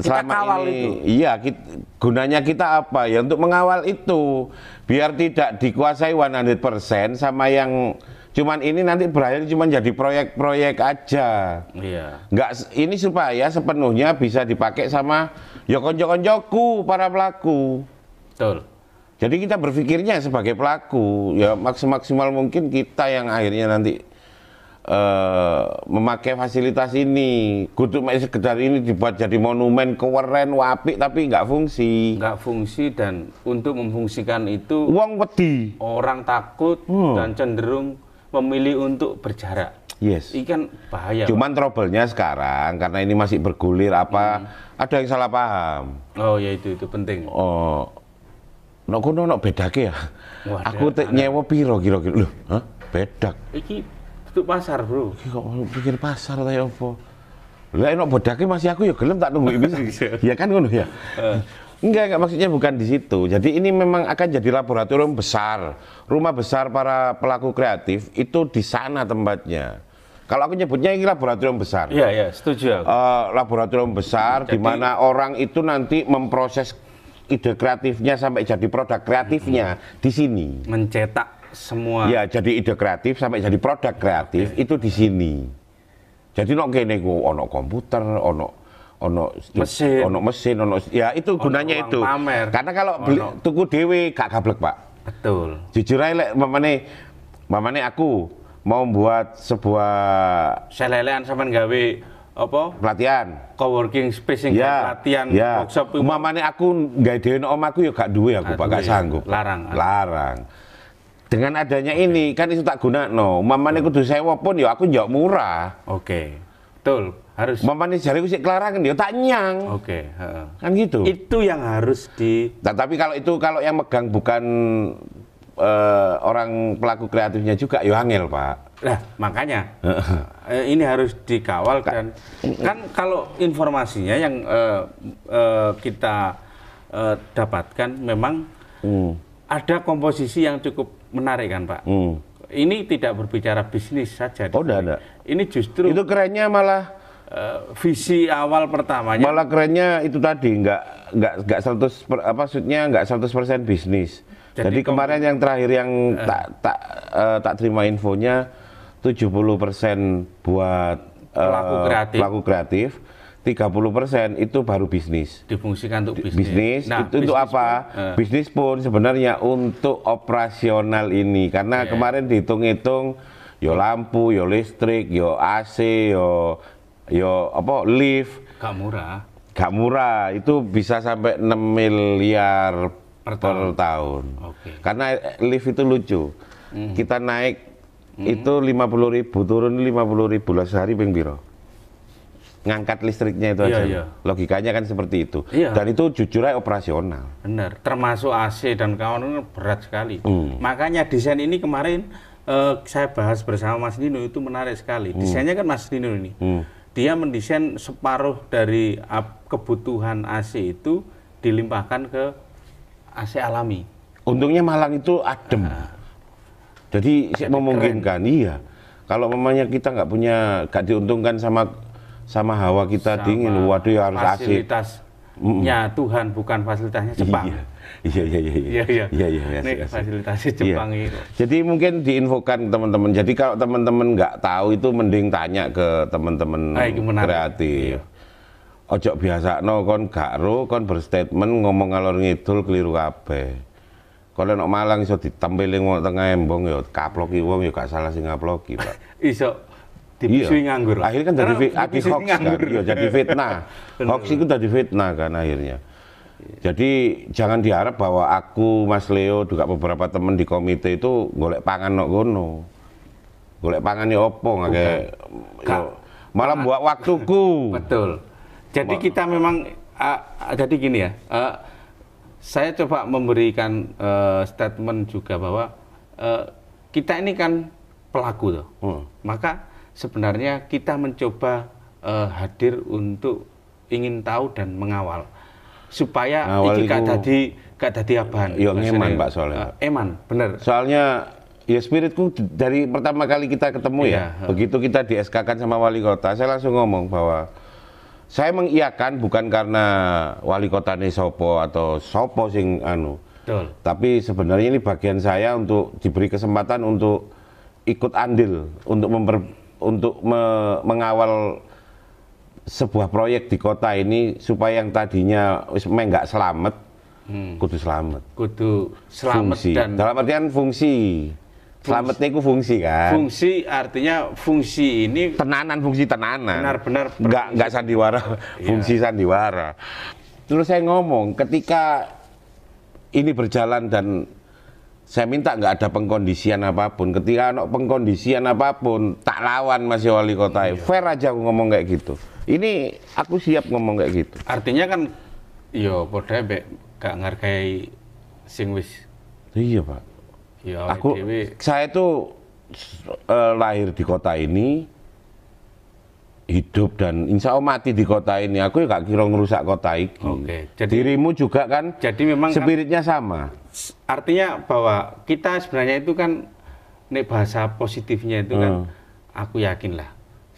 kita selama ini itu. iya kita, gunanya kita apa ya untuk mengawal itu biar tidak dikuasai 100% sama yang Cuman ini nanti berakhir cuman jadi proyek-proyek aja. Iya. Nggak ini supaya sepenuhnya bisa dipakai sama ya konco-koncoku para pelaku. Betul. Jadi kita berpikirnya sebagai pelaku, ya maksimal mungkin kita yang akhirnya nanti uh, memakai fasilitas ini. masih sekedar ini dibuat jadi monumen keren wapi tapi nggak fungsi. Nggak fungsi dan untuk memfungsikan itu uang wedi. Orang takut hmm. dan cenderung memilih untuk berjarak. Yes. Ini kan bahaya. Cuman trouble-nya sekarang karena ini masih bergulir apa hmm. ada yang salah paham. Oh ya itu itu penting. Oh. no kuno no ke ya. Wadah, aku nyewa piro kira-kira. Loh, huh? Bedak. Iki tutup pasar, Bro. Iki kok pikir pasar tayo? Ya po. Lah enak bedake masih aku ya gelem tak nunggu ibu. ya kan ngono ya. Eh. Enggak, enggak maksudnya bukan di situ. Jadi ini memang akan jadi laboratorium besar, rumah besar para pelaku kreatif itu di sana tempatnya. Kalau aku nyebutnya ini laboratorium besar. Iya, iya, setuju. Aku. Uh, laboratorium besar di mana orang itu nanti memproses ide kreatifnya sampai jadi produk kreatifnya hmm. di sini. Mencetak semua. Ya, jadi ide kreatif sampai jadi produk kreatif okay. itu di sini. Jadi nok kene ku ono komputer, ono ono mesin ono mesin ono ya itu gunanya itu pamer. karena kalau beli, tuku dewi gak gablek pak betul jujur aja mamane mamane aku mau buat sebuah selelean sama gawe apa pelatihan co-working space yang ya, pelatihan ya. workshop mamane aku nggak dewe om aku ya gak duwe aku pak gak sanggup larang ah. larang dengan adanya ini kan itu tak guna no mamane kudu sewa pun ya aku jauh murah oke okay. betul harus mamanya jariku sih kelarangan dia ya tak nyang oke okay. kan gitu itu yang harus di nah, tapi kalau itu kalau yang megang bukan uh, orang pelaku kreatifnya juga yo ya angel pak nah makanya eh, ini harus dikawal kan. kan kalau informasinya yang uh, uh, kita uh, dapatkan memang hmm. ada komposisi yang cukup menarik kan pak hmm. ini tidak berbicara bisnis saja oh tidak ini justru itu kerennya malah uh, visi awal pertamanya. Malah kerennya itu tadi nggak nggak nggak 100 per, apa maksudnya nggak 100% bisnis. Jadi, Jadi kemarin yang terakhir yang uh, tak tak uh, tak terima infonya 70% buat uh, pelaku kreatif. Pelaku kreatif. 30% itu baru bisnis. Difungsikan untuk bisnis. Bisnis nah, itu bisnis untuk apa? Pun, uh. Bisnis pun sebenarnya untuk operasional ini karena yeah. kemarin dihitung-hitung yo lampu, yo listrik, yo AC, yo yo apa lift gak murah gak murah itu bisa sampai 6 miliar per, per tahun, Oke. tahun. Okay. karena eh, lift itu lucu mm. kita naik mm. itu 50 ribu turun 50 ribu lah sehari ping biro ngangkat listriknya itu iya, aja. Iya. Logikanya kan seperti itu. Iya. Dan itu jujur aja operasional. Benar, termasuk AC dan kawan kawan berat sekali. mm. Makanya desain ini kemarin uh, saya bahas bersama Mas Nino itu menarik sekali. mm. Desainnya kan Mas Nino ini. mm dia mendesain separuh dari kebutuhan AC itu dilimpahkan ke AC alami. Untungnya Malang itu adem. Nah, jadi, jadi memungkinkan, keren. iya. Kalau memangnya kita nggak punya, nggak diuntungkan sama sama hawa kita sama dingin, waduh ya harus fasilitasnya AC. Fasilitasnya Tuhan bukan fasilitasnya Jepang. Iya. Iya iya iya. Iya iya. Iya, iya, iya, iya fasilitasi Jepang iya. itu. Jadi mungkin diinfokan teman-teman. Jadi kalau teman-teman nggak tahu itu mending tanya ke teman-teman ah, kreatif. Ojo biasa no kon gak ro kon berstatement ngomong alor ngidul keliru kabeh. Kalau nak Malang iso ditempeli wong tengah embong ya kaploki wong ya gak salah sing ngaploki, Pak. iso dibisui iya. nganggur. Akhirnya kan jadi, jadi kan, jadi fitnah. hoax itu jadi fitnah kan akhirnya. Jadi jangan diharap bahwa aku, Mas Leo, juga beberapa teman di komite itu golek pangan nok gono. Golek pangan ya opo Malam Malah buat waktuku. Betul. Jadi Ma kita memang uh, jadi gini ya. Uh, saya coba memberikan uh, statement juga bahwa uh, kita ini kan pelaku loh. Hmm. Maka sebenarnya kita mencoba uh, hadir untuk ingin tahu dan mengawal supaya nah, iki gak tadi gak tadi aban. Yo eman Pak soalnya. Uh, eman, bener. Soalnya ya spiritku dari pertama kali kita ketemu ya, iya, ya, uh. begitu kita di SK kan sama wali kota, saya langsung ngomong bahwa saya mengiakan bukan karena wali kota ini sopo atau sopo sing anu. Betul. Tapi sebenarnya ini bagian saya untuk diberi kesempatan untuk ikut andil untuk memper, untuk me, mengawal sebuah proyek di kota ini supaya yang tadinya memang nggak selamat hmm. kudu selamat kudu selamat fungsi. dan dalam artian fungsi Selamatnya itu fungsi kan. Fungsi artinya fungsi ini tenanan fungsi tenanan. Benar-benar nggak nggak sandiwara iya. fungsi sandiwara. Terus saya ngomong ketika ini berjalan dan saya minta nggak ada pengkondisian apapun. Ketika ada pengkondisian apapun tak lawan masih wali kota. Iya. Fair aja aku ngomong kayak gitu. Ini aku siap ngomong kayak gitu. Artinya kan yo padha mbek gak ngargai sing Iya, Pak. Yo, aku dewe. saya itu uh, eh, lahir di kota ini hidup dan insya Allah mati di kota ini. Aku ya gak kira ngerusak kota ini. Oke. Jadi dirimu juga kan. Jadi memang kan spiritnya kan, sama. Artinya bahwa kita sebenarnya itu kan ini bahasa positifnya itu kan, hmm. kan aku yakin lah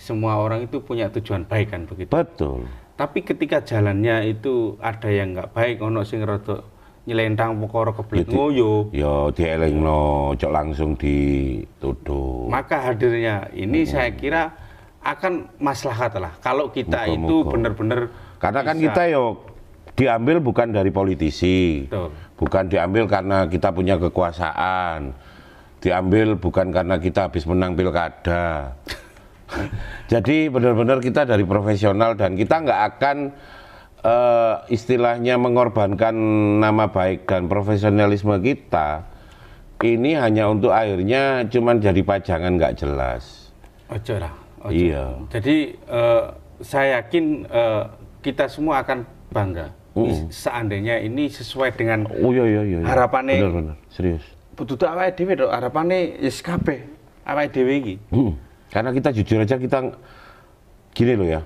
semua orang itu punya tujuan baik kan begitu. Betul. Tapi ketika jalannya itu ada yang nggak baik, ono sing rotok nyelendang pokoro kebelit ngoyo. Ya dielingno, cok langsung dituduh. Maka hadirnya ini hmm. saya kira akan maslahat lah. Kalau kita muka, itu benar-benar karena kan kita yo ya diambil bukan dari politisi. Betul. Bukan diambil karena kita punya kekuasaan. Diambil bukan karena kita habis menang pilkada. Jadi benar-benar kita dari profesional dan kita nggak akan uh, istilahnya mengorbankan nama baik dan profesionalisme kita. Ini hanya untuk akhirnya cuman jadi pajangan nggak jelas. Ojo lah. Iya. Jadi uh, saya yakin uh, kita semua akan bangga. mm. Seandainya ini sesuai dengan oh, iya, iya, iya. iya. harapannya. Benar-benar serius. Butuh awake dhewe dewi harapane wis SKP awake karena kita jujur aja kita gini loh ya.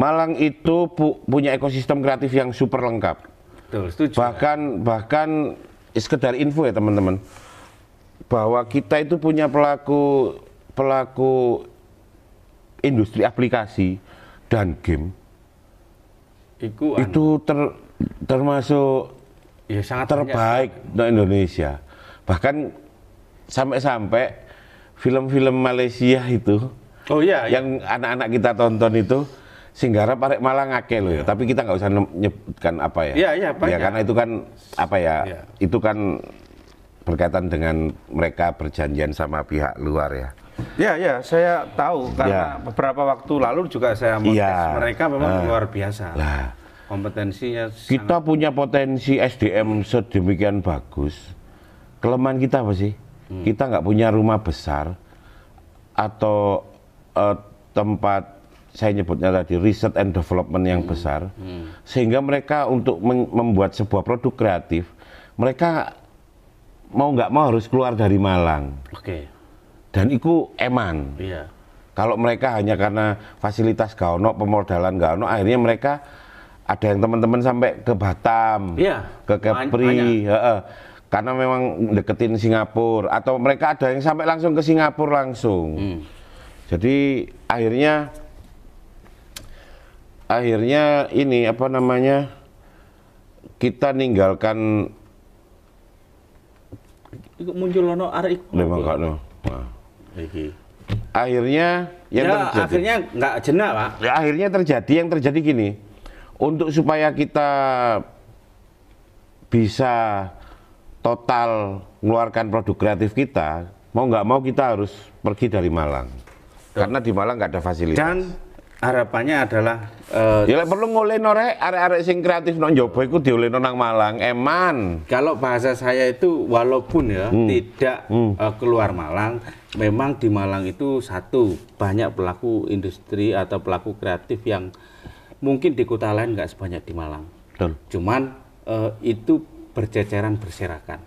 Malang itu pu punya ekosistem kreatif yang super lengkap. Betul, setuju. Bahkan bahkan sekedar info ya teman-teman bahwa kita itu punya pelaku pelaku industri aplikasi dan game Iku anu. itu ter, termasuk ya, sangat terbaik di Indonesia bahkan sampai-sampai film-film Malaysia itu. Oh iya, iya. Yang anak-anak kita tonton itu Singgara parek malah ngake loh ya. Iya. Tapi kita nggak usah nyebutkan apa ya. Iya iya. Ya karena itu kan apa ya? ya. Itu kan berkaitan dengan mereka perjanjian sama pihak luar ya. Ya ya, saya tahu iya. karena ya. beberapa waktu lalu juga saya ya. mereka memang uh, luar biasa. Lah. Kompetensinya kita sangat... punya potensi SDM sedemikian bagus. Kelemahan kita apa sih? Hmm. kita nggak punya rumah besar atau uh, tempat saya nyebutnya tadi riset and development yang hmm. besar hmm. sehingga mereka untuk membuat sebuah produk kreatif mereka mau nggak mau harus keluar dari Malang. Okay. Dan itu eman. Yeah. Kalau mereka hanya karena fasilitas gak ono, pemodalan gak ono, akhirnya mereka ada yang teman-teman sampai ke Batam, Yeah. ke Kepri, karena memang deketin Singapura atau mereka ada yang sampai langsung ke Singapura langsung. Hmm. Jadi akhirnya akhirnya ini apa namanya kita ninggalkan muncul arik Memang kak No. Akhirnya yang ya, terjadi, akhirnya nggak jenak pak. Ya, akhirnya terjadi yang terjadi gini, untuk supaya kita bisa total mengeluarkan produk kreatif kita mau nggak mau kita harus pergi dari Malang Tuh. karena di Malang nggak ada fasilitas dan harapannya adalah uh, ya perlu ngoleh norek are are sing kreatif non jopo itu dioleh nang Malang eman kalau bahasa saya itu walaupun ya hmm. tidak hmm. Uh, keluar Malang memang di Malang itu satu banyak pelaku industri atau pelaku kreatif yang mungkin di kota lain nggak sebanyak di Malang Tuh. cuman uh, itu berceceran berserakan.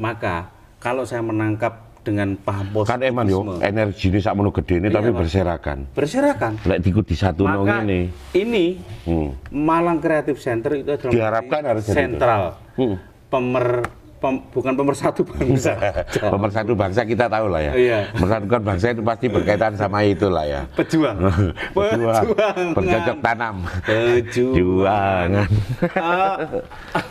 Maka kalau saya menangkap dengan paham kan, positivisme, Kan emang yo energi ini sak menu gede ini iya, tapi berserakan. Berserakan. Tidak ikut di satu nong ini. Ini hmm. Malang Creative Center itu adalah diharapkan harus sentral. Hmm. Pemer pem, bukan pemersatu bangsa. pemersatu bangsa kita tahu lah ya. Iya. Persatukan bangsa itu pasti berkaitan sama itu lah ya. Pejuang. Pejuang. Bercocok tanam. Pejuangan. uh,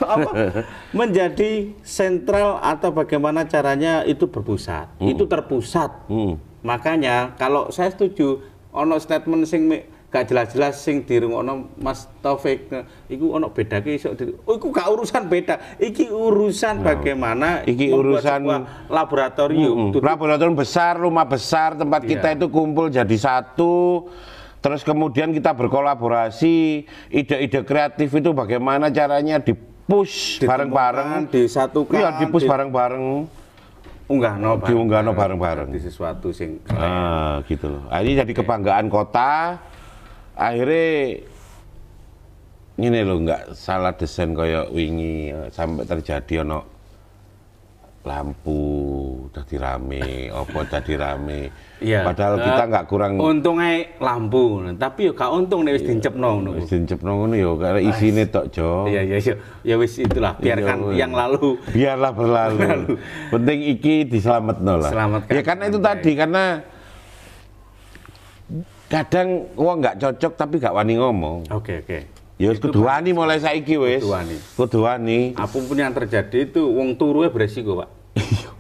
apa? Menjadi sentral atau bagaimana caranya itu berpusat. Mm. Itu terpusat. Mm. Makanya kalau saya setuju ono statement sing gak jelas-jelas sing dirungokno Mas Taufik iku ono bedake iso di oh iku gak urusan beda iki urusan nah. bagaimana iki urusan laboratorium mm -hmm. laboratorium besar rumah besar tempat yeah. kita itu kumpul jadi satu terus kemudian kita berkolaborasi ide-ide kreatif itu bagaimana caranya dipush bareng-bareng di satu iya dipush bareng-bareng unggah no diunggah no bareng-bareng di sesuatu sing ah gitu loh ini jadi kebanggaan kota akhirnya ini lo nggak salah desain kayak wingi sampai terjadi ono lampu tadi rame opo tadi rame iya, padahal uh, kita nggak kurang untungnya lampu tapi yuk kau untung nih wis iya. nong, ngono wis nong nih yuk karena nih tok jo iya iya iya ya wis itulah iya, biarkan iya, yang lalu biarlah berlalu, penting iki nol lah selamatkan ya karena itu tadi karena kadang wong nggak cocok tapi gak wani ngomong. Oke okay, oke. Okay. Ya kudu wani mulai saiki wis. Kudu wani. Kudu wani. Apapun yang terjadi itu wong ya beresiko, Pak.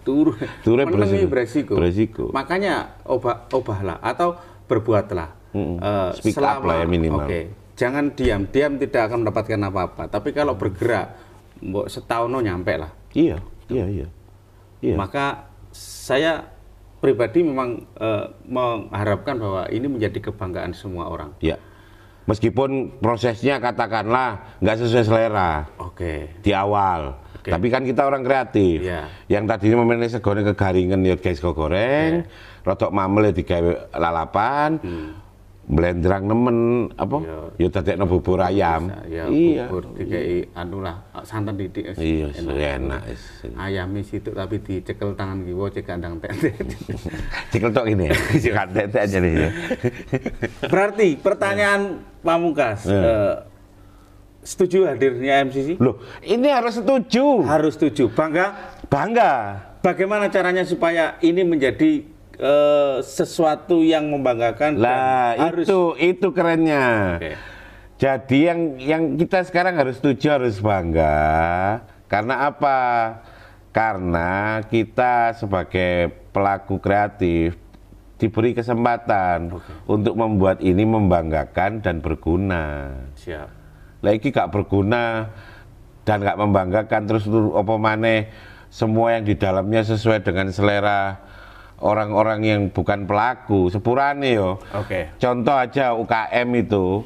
Turu, iya. turu beresiko. beresiko. beresiko. Makanya obah obah lah atau berbuatlah. Mm -hmm. uh, Speak up lah ya minimal. Oke. Okay. Jangan diam, diam tidak akan mendapatkan apa-apa. Tapi kalau bergerak, mbok setahun no nyampe lah. Iya, iya, iya. Iya. Maka saya pribadi memang e, mengharapkan bahwa ini menjadi kebanggaan semua orang. Ya. Meskipun prosesnya katakanlah nggak sesuai selera. Oke. Okay. Di awal. Okay. Tapi kan kita orang kreatif. Yeah. Yang tadinya memilih segoreng kegaringan, ya guys go goreng, yeah. rotok mamel ya digawe lalapan. Hmm melendrang nemen apa iya. ya no bubur ayam ya, iya bubur dikai anu lah santan titik iya enak ayamnya itu tapi dicekel tangan kiwo cek kandang tetet cekel tok ini cek kandang tetet aja nih ya. berarti pertanyaan ya. pamungkas eh, setuju hadirnya MCC loh ini harus setuju harus setuju bangga bangga bagaimana caranya supaya ini menjadi uh, sesuatu yang membanggakan. Lah harus... itu itu kerennya. Okay. Jadi yang yang kita sekarang harus tuju harus bangga karena apa? Karena kita sebagai pelaku kreatif diberi kesempatan okay. untuk membuat ini membanggakan dan berguna. Siap. Lagi gak berguna dan gak membanggakan terus apa maneh semua yang di dalamnya sesuai dengan selera orang-orang yang bukan pelaku sepurane yo. Oke. Okay. Contoh aja UKM itu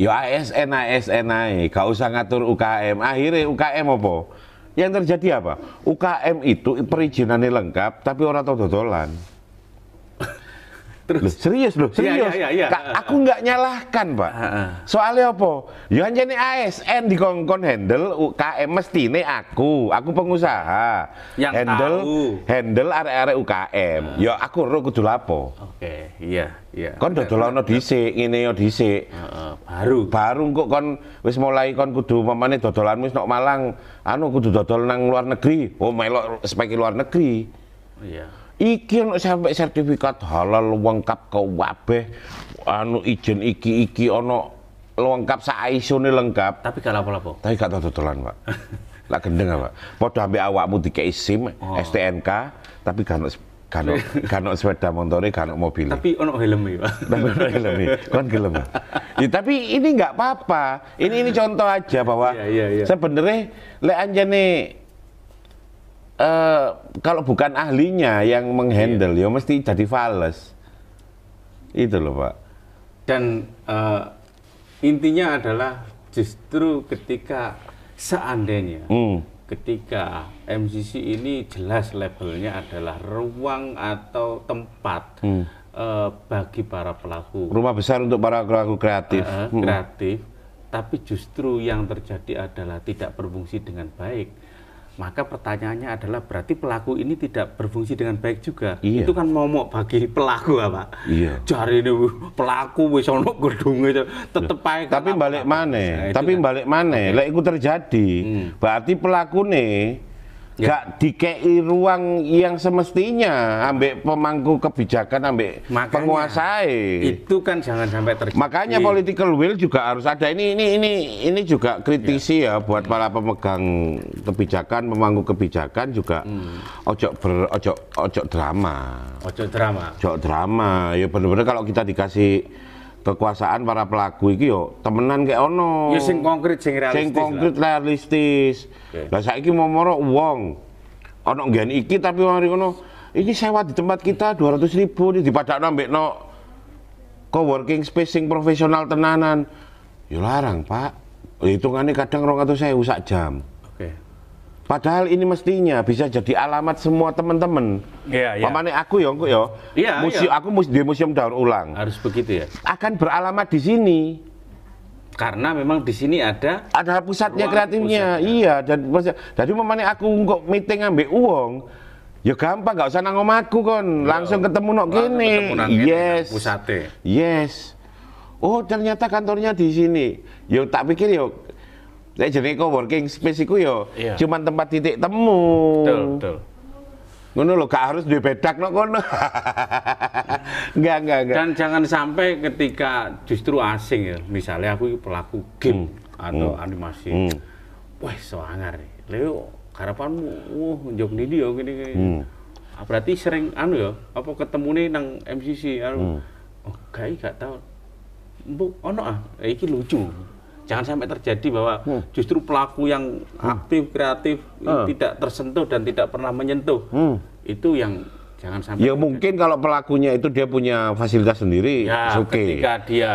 yo ASN ASN ae, gak usah ngatur UKM. Akhirnya UKM apa? Yang terjadi apa? UKM itu perizinannya lengkap tapi orang tahu dodolan. Terus. Loh, serius loh, iya, serius. Ya, ya, ya, ya. Aku nggak nyalahkan, Pak. Soalnya apa? Yo ya anjene ASN di kongkon handle UKM mesti ini aku, aku pengusaha. Yang handle tahu. handle area area ya UKM. Yo aku roh kudu lapo. Oke, okay, iya, iya. Kon dodolano dhisik, ngene yo dhisik. baru. Baru kok kon wis mulai kon kudu mamane Dodolan wis nok Malang, anu kudu dodol nang luar negeri. Oh, melok spek luar negeri. Oh, iya iki ono sampai sertifikat halal lengkap kabeh anu izin iki iki ono lengkap sak ini lengkap tapi gak lapo-lapo tapi gak tau Pak lah gendeng apa padha ambek awakmu dikei SIM oh. STNK tapi gak ono gak ono sepeda motor gak ono mobil tapi ono helm Pak tapi ono helm kan helm ya, tapi ini nggak apa-apa ini ini contoh aja bahwa yeah, yeah, yeah. sebenarnya le anjane Eh, kalau bukan ahlinya yang menghandle iya. ya mesti jadi vales. itu loh pak dan uh, intinya adalah justru ketika seandainya hmm. ketika MCC ini jelas levelnya adalah ruang atau tempat hmm. uh, bagi para pelaku rumah besar untuk para pelaku kreatif uh, kreatif hmm. tapi justru yang terjadi adalah tidak berfungsi dengan baik maka pertanyaannya adalah berarti pelaku ini tidak berfungsi dengan baik juga. Iya. Itu kan momok bagi pelaku apa ya, Iya. Jari ini pelaku wis ono nah, itu tetep baik Tapi kan. balik mana? Nah, Tapi balik mana? Lah itu terjadi, hmm. berarti pelaku nih yeah. gak ya. dikei ruang yang semestinya ambek pemangku kebijakan ambek penguasai itu kan jangan sampai terjadi makanya political will juga harus ada ini ini ini ini juga kritisi yeah. ya buat yeah. para pemegang kebijakan pemangku kebijakan juga hmm. ojo ber ojo ojo drama ojo drama ojo drama ya benar-benar kalau kita dikasih kekuasaan para pelaku iki yo temenan kayak ono. Ya sing konkret sing realistis. Sing konkret lah. realistis. Lah okay. saiki momoro uang ono nggen iki tapi wong ono ini sewa di tempat kita dua ratus ribu nih dipadakno nambah no co-working spacing profesional tenanan. Yo larang, Pak. Hitungannya kadang saya usak jam. Padahal ini mestinya bisa jadi alamat semua teman-teman. Iya, iya. Pamane aku ya, aku ya. Iya, iya, Aku mus di museum daur ulang. Harus begitu ya. Akan beralamat di sini. Karena memang di sini ada ada pusatnya kreatifnya. Pusatnya. Iya, dan jadi pamane aku kok meeting ambek uang. Ya gampang, gak usah nang aku kon. Ya. Langsung ketemu nok kene. Yes. Pusate. Yes. Oh, ternyata kantornya di sini. Ya tak pikir ya Nek jadi co-working space itu yo ya yeah. cuman tempat titik temu. Betul, betul. lo gak harus di bedak nok kono. Gak, gak, gak. Dan jangan sampai ketika justru asing ya, misalnya aku pelaku game hmm. atau hmm. animasi. Hmm. Wah, so Leo, harapanmu wah uh, njok ndi yo gini. gini. Hmm. Ah, berarti sering anu ya, apa ketemu nih nang MCC anu. Hmm. Oh, gak gak tau. Mbok ono ah, eh, iki lucu jangan sampai terjadi bahwa hmm. justru pelaku yang hmm. aktif kreatif hmm. tidak tersentuh dan tidak pernah menyentuh hmm. itu yang jangan sampai ya terjadi. mungkin kalau pelakunya itu dia punya fasilitas sendiri ya okay. ketika dia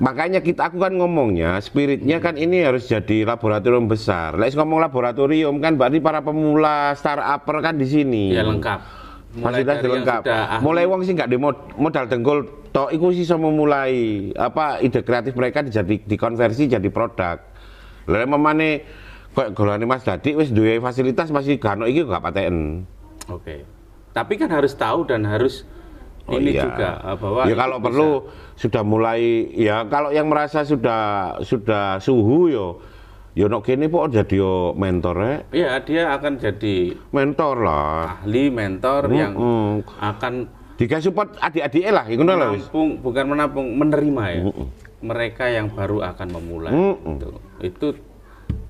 makanya kita aku kan ngomongnya spiritnya hmm. kan ini harus jadi laboratorium besar. Let's ngomong laboratorium kan berarti para pemula startup kan di sini. Ya lengkap Fasilitas lengkap. Mulai uang sih nggak demo modal dengkul toh iku sih memulai apa ide kreatif mereka dijadi dikonversi jadi produk. Lalu memane kok golongan Mas tadi wis duwe fasilitas masih gano iki nggak paten. Oke. Okay. Tapi kan harus tahu dan harus oh, ini iya. juga eh, bahwa ya kalau bisa. perlu sudah mulai ya kalau yang merasa sudah sudah suhu yo Ya kini kene jadi yo mentor eh? Iya, dia akan jadi mentor lah. Ahli mentor -hmm. yang akan dikasih support adik-adik lah, iku lah. Menampung, bukan menampung, menerima ya. Mm -hmm. Mereka yang baru akan memulai mm -hmm. itu, Itu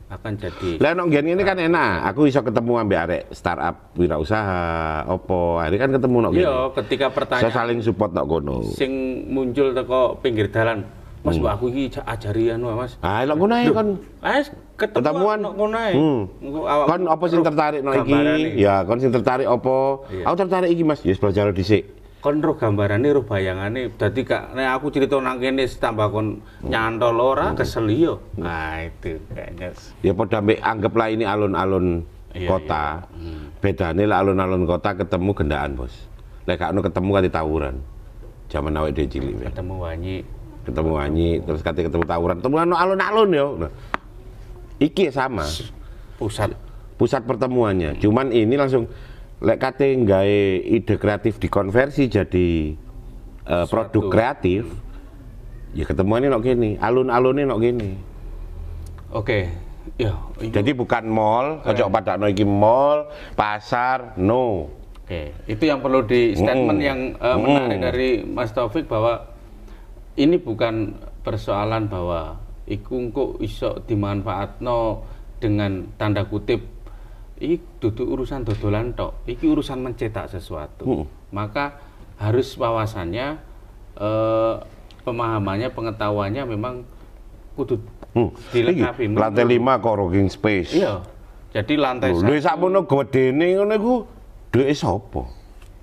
akan jadi. Lah nek no, ini kan enak, aku bisa ketemu ambil arek startup wirausaha, opo, hari kan ketemu nek Iya, ketika pertanyaan. Saya saling support nek kono. Sing muncul teko pinggir jalan. Mas mbak hmm. aku iki ajari anu Mas. Ha ah, elok ngono ae kon. ketemuan ngono ae. Hmm. Kon apa sing tertarik nang iki? Ya, kon sing tertarik apa? Iya. Aku tertarik iki Mas. Ya belajar dhisik. Kon roh gambarane roh bayangane dadi kak nek aku cerita nang kene tambah kon hmm. nyantol ora kesel yo. Iya. Nah, itu kayaknya. Ya padha mbek anggaplah ini alun-alun iya, kota. Bedane lah alun-alun kota ketemu gendaan, Bos. Lek gak ketemu kan tawuran. Zaman awake dhewe cilik. Ketemu wani ketemu terus kate ketemu tawuran, ketemu alun-alun yo. Nah, iki sama. Pusat pusat pertemuannya. Cuman ini langsung lek kate nggawe ide kreatif dikonversi jadi uh, produk kreatif. Ya ketemuannya nok gini, alun-alunnya nok gini. Oke. Okay. Ya, jadi bukan mall, kocok pada no iki mall, pasar, no. Oke, okay. itu yang perlu di statement mm. yang uh, menarik mm. dari Mas Taufik bahwa ini bukan persoalan bahwa iku kok iso dimanfaatno dengan tanda kutip ini duduk urusan dodolan tok ini urusan mencetak sesuatu hmm. maka harus wawasannya eh, pemahamannya pengetahuannya memang kudu hmm. dilengkapi lantai lima kok rocking space iya jadi lantai lu sak mono gedene ngono iku duwe sapa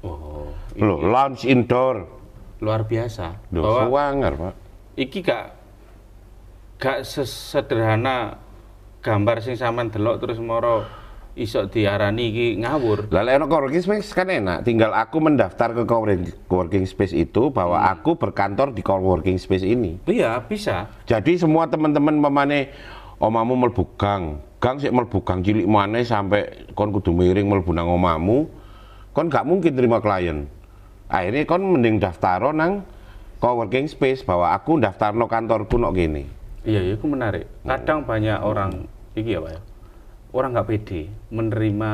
oh lo iya. lounge indoor luar biasa. Duh, bahwa Pak. Iki gak gak sesederhana gambar sing saman delok terus moro isok diarani iki ngawur. Lah lek coworking space kan enak, tinggal aku mendaftar ke coworking space itu bahwa hmm. aku berkantor di coworking space ini. Iya, bisa. Jadi semua teman-teman pemane omamu mlebu gang, gang sik mlebu gang cilik maneh sampai kon kudu miring mlebu nang omamu, kon gak mungkin terima klien akhirnya kon mending daftar nang co-working space bahwa aku daftar no kantorku kuno gini iya itu iya, menarik hmm. kadang hmm. banyak orang hmm. iki ya pak ya orang nggak pede menerima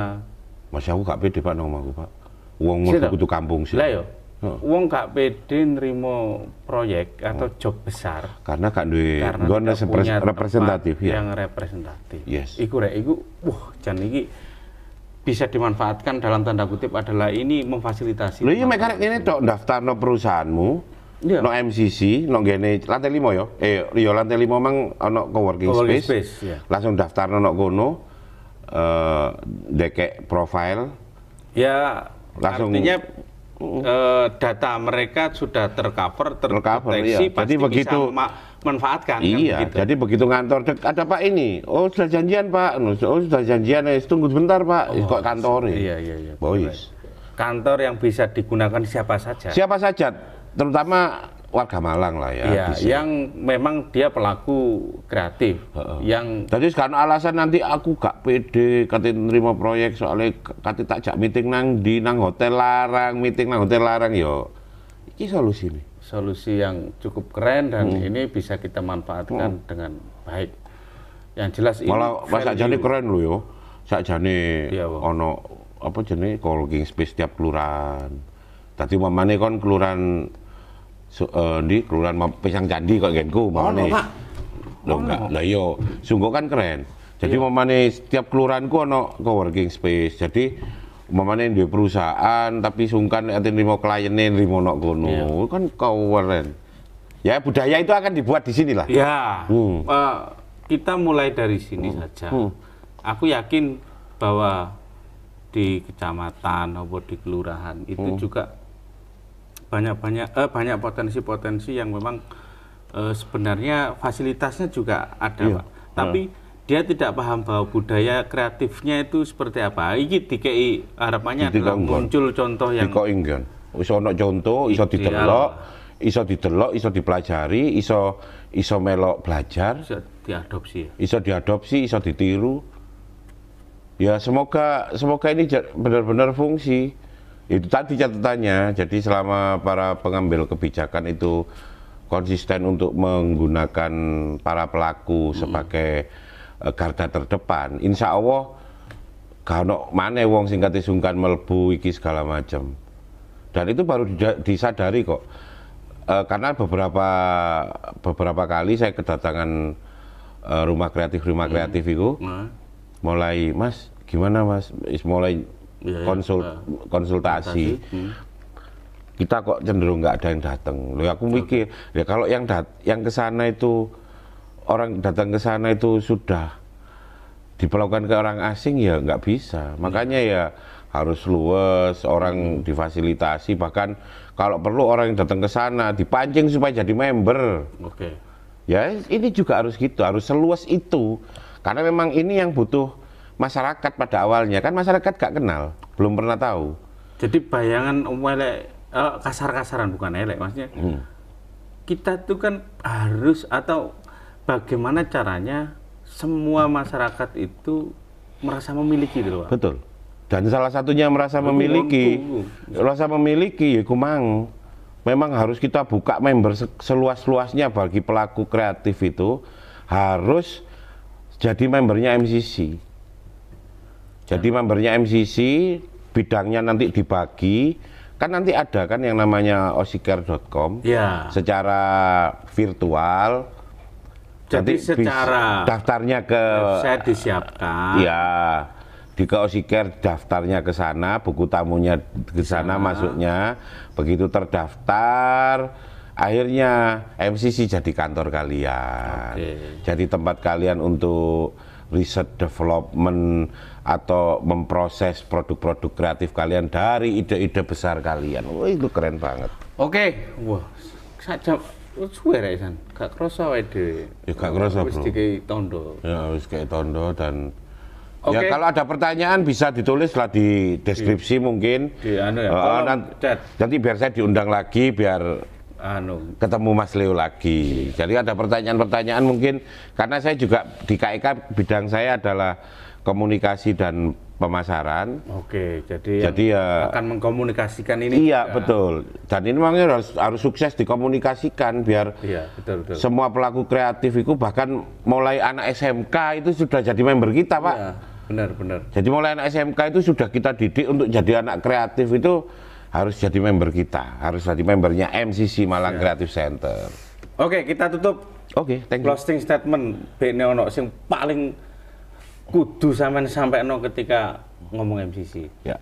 Masih aku nggak pede pak nama aku pak uang mau kudu kampung sih lah yo iya. Uang nggak pede nerima proyek atau hmm. job besar karena gak duwe karena punya representatif ya. yang representatif yes iku rek iku wah jangan iki bisa dimanfaatkan dalam tanda kutip adalah ini memfasilitasi. Lho iya mekanik ini dok daftar no perusahaanmu, yeah. no MCC, no gene lantai lima yo. Ya? Eh yo iya, lantai lima mang no co-working, co space. space yeah. Langsung daftar no gono, eh dekek profile. Ya langsung artinya uh, data mereka sudah tercover, terdeteksi ter- iya. pasti begitu, bisa manfaatkan kan, iya kan jadi begitu ngantor dek, ada pak ini oh sudah janjian pak oh sudah janjian eh, tunggu sebentar pak oh, kok kantor iya iya iya boys kantor yang bisa digunakan siapa saja siapa saja terutama warga Malang lah ya. Iya, yang memang dia pelaku kreatif. Uh -uh. Yang tadi sekarang alasan nanti aku gak pede kate terima proyek soalnya kate takjak meeting nang di nang hotel larang, meeting nang hotel larang yo. ini solusi nih solusi yang cukup keren dan hmm. ini bisa kita manfaatkan hmm. dengan baik. Yang jelas ini malah jane keren lho yo. jane iya, ono apa jenis co-working space tiap kelurahan. Tadi mamane kon kelurahan so, uh, eh, di kelurahan Pisang Candi kok genku mamane. Oh, Loh enggak, lah yo iya. sungguh kan keren. Jadi iya. mamane setiap kelurahan ku ono co-working space. Jadi umpamanya di perusahaan tapi sungkan nanti nerima klienin nerima nok kono yeah. kan keren ya budaya itu akan dibuat di sini lah ya hmm. uh, kita mulai dari sini hmm. saja hmm. aku yakin bahwa di kecamatan atau di kelurahan itu hmm. juga banyak-banyak eh, banyak potensi-potensi yang memang eh, sebenarnya fasilitasnya juga ada iya. pak tapi hmm dia tidak paham bahwa budaya kreatifnya itu seperti apa. Iki dikei harapannya Didi adalah muncul contoh yang dikok ingin, Iso ono contoh, iso didelok, iso didelok, iso dipelajari, iso iso melok belajar, iso diadopsi. Iso diadopsi, iso ditiru. Ya semoga semoga ini benar-benar fungsi. Itu tadi catatannya. Jadi selama para pengambil kebijakan itu konsisten untuk menggunakan para pelaku mm -hmm. sebagai Eh, garda terdepan insya Allah kano mana wong singkat sungkan melebu iki segala macam dan itu baru disadari kok e, karena beberapa beberapa kali saya kedatangan e, rumah kreatif rumah hmm. kreatif itu hmm. mulai mas gimana mas Is mulai iya, iya. konsul ya. konsultasi hmm. kita kok cenderung nggak ada yang datang loh aku mikir ya kalau yang dat yang kesana itu orang datang ke sana itu sudah diperlakukan ke orang asing ya nggak bisa. Iya. Makanya ya harus luwes, orang hmm. difasilitasi bahkan kalau perlu orang yang datang ke sana dipancing supaya jadi member. Oke. Ya ini juga harus gitu, harus seluas itu. Karena memang ini yang butuh masyarakat pada awalnya kan masyarakat gak kenal, belum pernah tahu. Jadi bayangan umelek eh, kasar-kasaran bukan elek maksudnya. Hmm. Kita tuh kan harus atau bagaimana caranya semua masyarakat itu merasa memiliki gitu Pak. Betul. Dan salah satunya merasa memiliki, merasa memiliki, ya kumang. Memang harus kita buka member seluas-luasnya bagi pelaku kreatif itu harus jadi membernya MCC. Jadi ya. membernya MCC bidangnya nanti dibagi, kan nanti ada kan yang namanya osiker.com ya. secara virtual jadi secara daftarnya ke saya disiapkan. Ya, di Kaosiker daftarnya ke sana, buku tamunya ke sana masuknya. Begitu terdaftar, akhirnya MCC jadi kantor kalian. Okay. Jadi tempat kalian untuk riset development atau memproses produk-produk kreatif kalian dari ide-ide besar kalian. Wah, itu keren banget. Oke, okay. wah, wow. saya Oh, suwe gak krasa wae dhewe. Ya gak krasa, Bro. tondo. Ya wis kayak tondo dan Ya kalau ada pertanyaan bisa ditulis lah di deskripsi di, mungkin. Di anu ya. Uh, eh, nanti, nanti biar saya diundang lagi biar anu ketemu Mas Leo lagi. Iya. Jadi ada pertanyaan-pertanyaan mungkin karena saya juga di KIK bidang saya adalah komunikasi dan pemasaran. Oke, jadi, jadi ya, akan mengkomunikasikan ini. Iya juga. betul. Dan ini memang harus harus sukses dikomunikasikan biar iya, betul, betul. semua pelaku kreatif itu bahkan mulai anak SMK itu sudah jadi member kita pak. Iya, benar benar. Jadi mulai anak SMK itu sudah kita didik untuk jadi anak kreatif itu harus jadi member kita, harus jadi membernya MCC Malang iya. Creative Center. Oke, kita tutup. Oke, okay, thank you. Closing statement Bene ono sing paling kudu sampai no ketika ngomong MCC. Ya.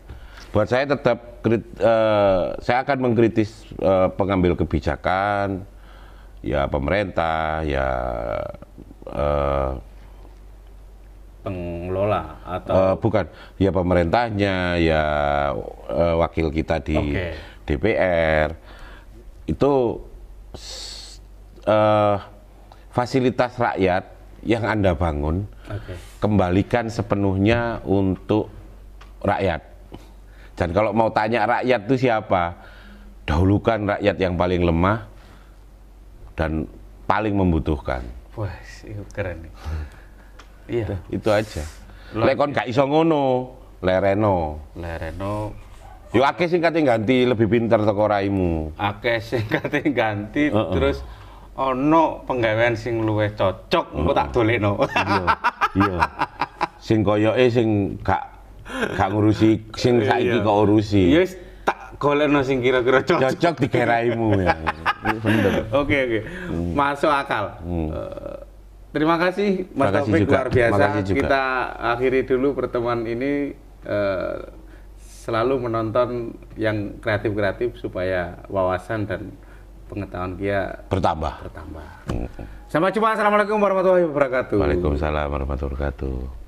Buat saya tetap krit, uh, saya akan mengkritis uh, pengambil kebijakan ya pemerintah ya uh, pengelola atau uh, bukan ya pemerintahnya ya uh, wakil kita di okay. DPR itu uh, fasilitas rakyat yang Anda bangun okay. kembalikan sepenuhnya untuk rakyat. Dan kalau mau tanya rakyat itu siapa? Dahulukan rakyat yang paling lemah dan paling membutuhkan. Wah, itu keren nih. iya. Itu, aja. Lekon gak iso ngono, lereno. Lereno Yuk akeh sing ganti lebih pintar toko raimu. Akeh sing ganti uh -uh. terus ono penggawean sing luwe cocok oh. kok tak dolekno. Iya. Iya. Sing koyoke sing gak gak ngurusi sing iya. saiki kok urusi. Ya yes, tak golekno sing kira-kira cocok. Cocok dikeraimu ya. Bener. Oke okay, oke. Okay. Hmm. Masuk akal. Hmm. Eh, terima kasih Mas Taufik luar biasa. Kita akhiri dulu pertemuan ini uh, selalu menonton yang kreatif-kreatif supaya wawasan dan pengetahuan dia bertambah. Bertambah. Hmm. Sama cuma assalamualaikum warahmatullahi wabarakatuh. Waalaikumsalam warahmatullahi wabarakatuh.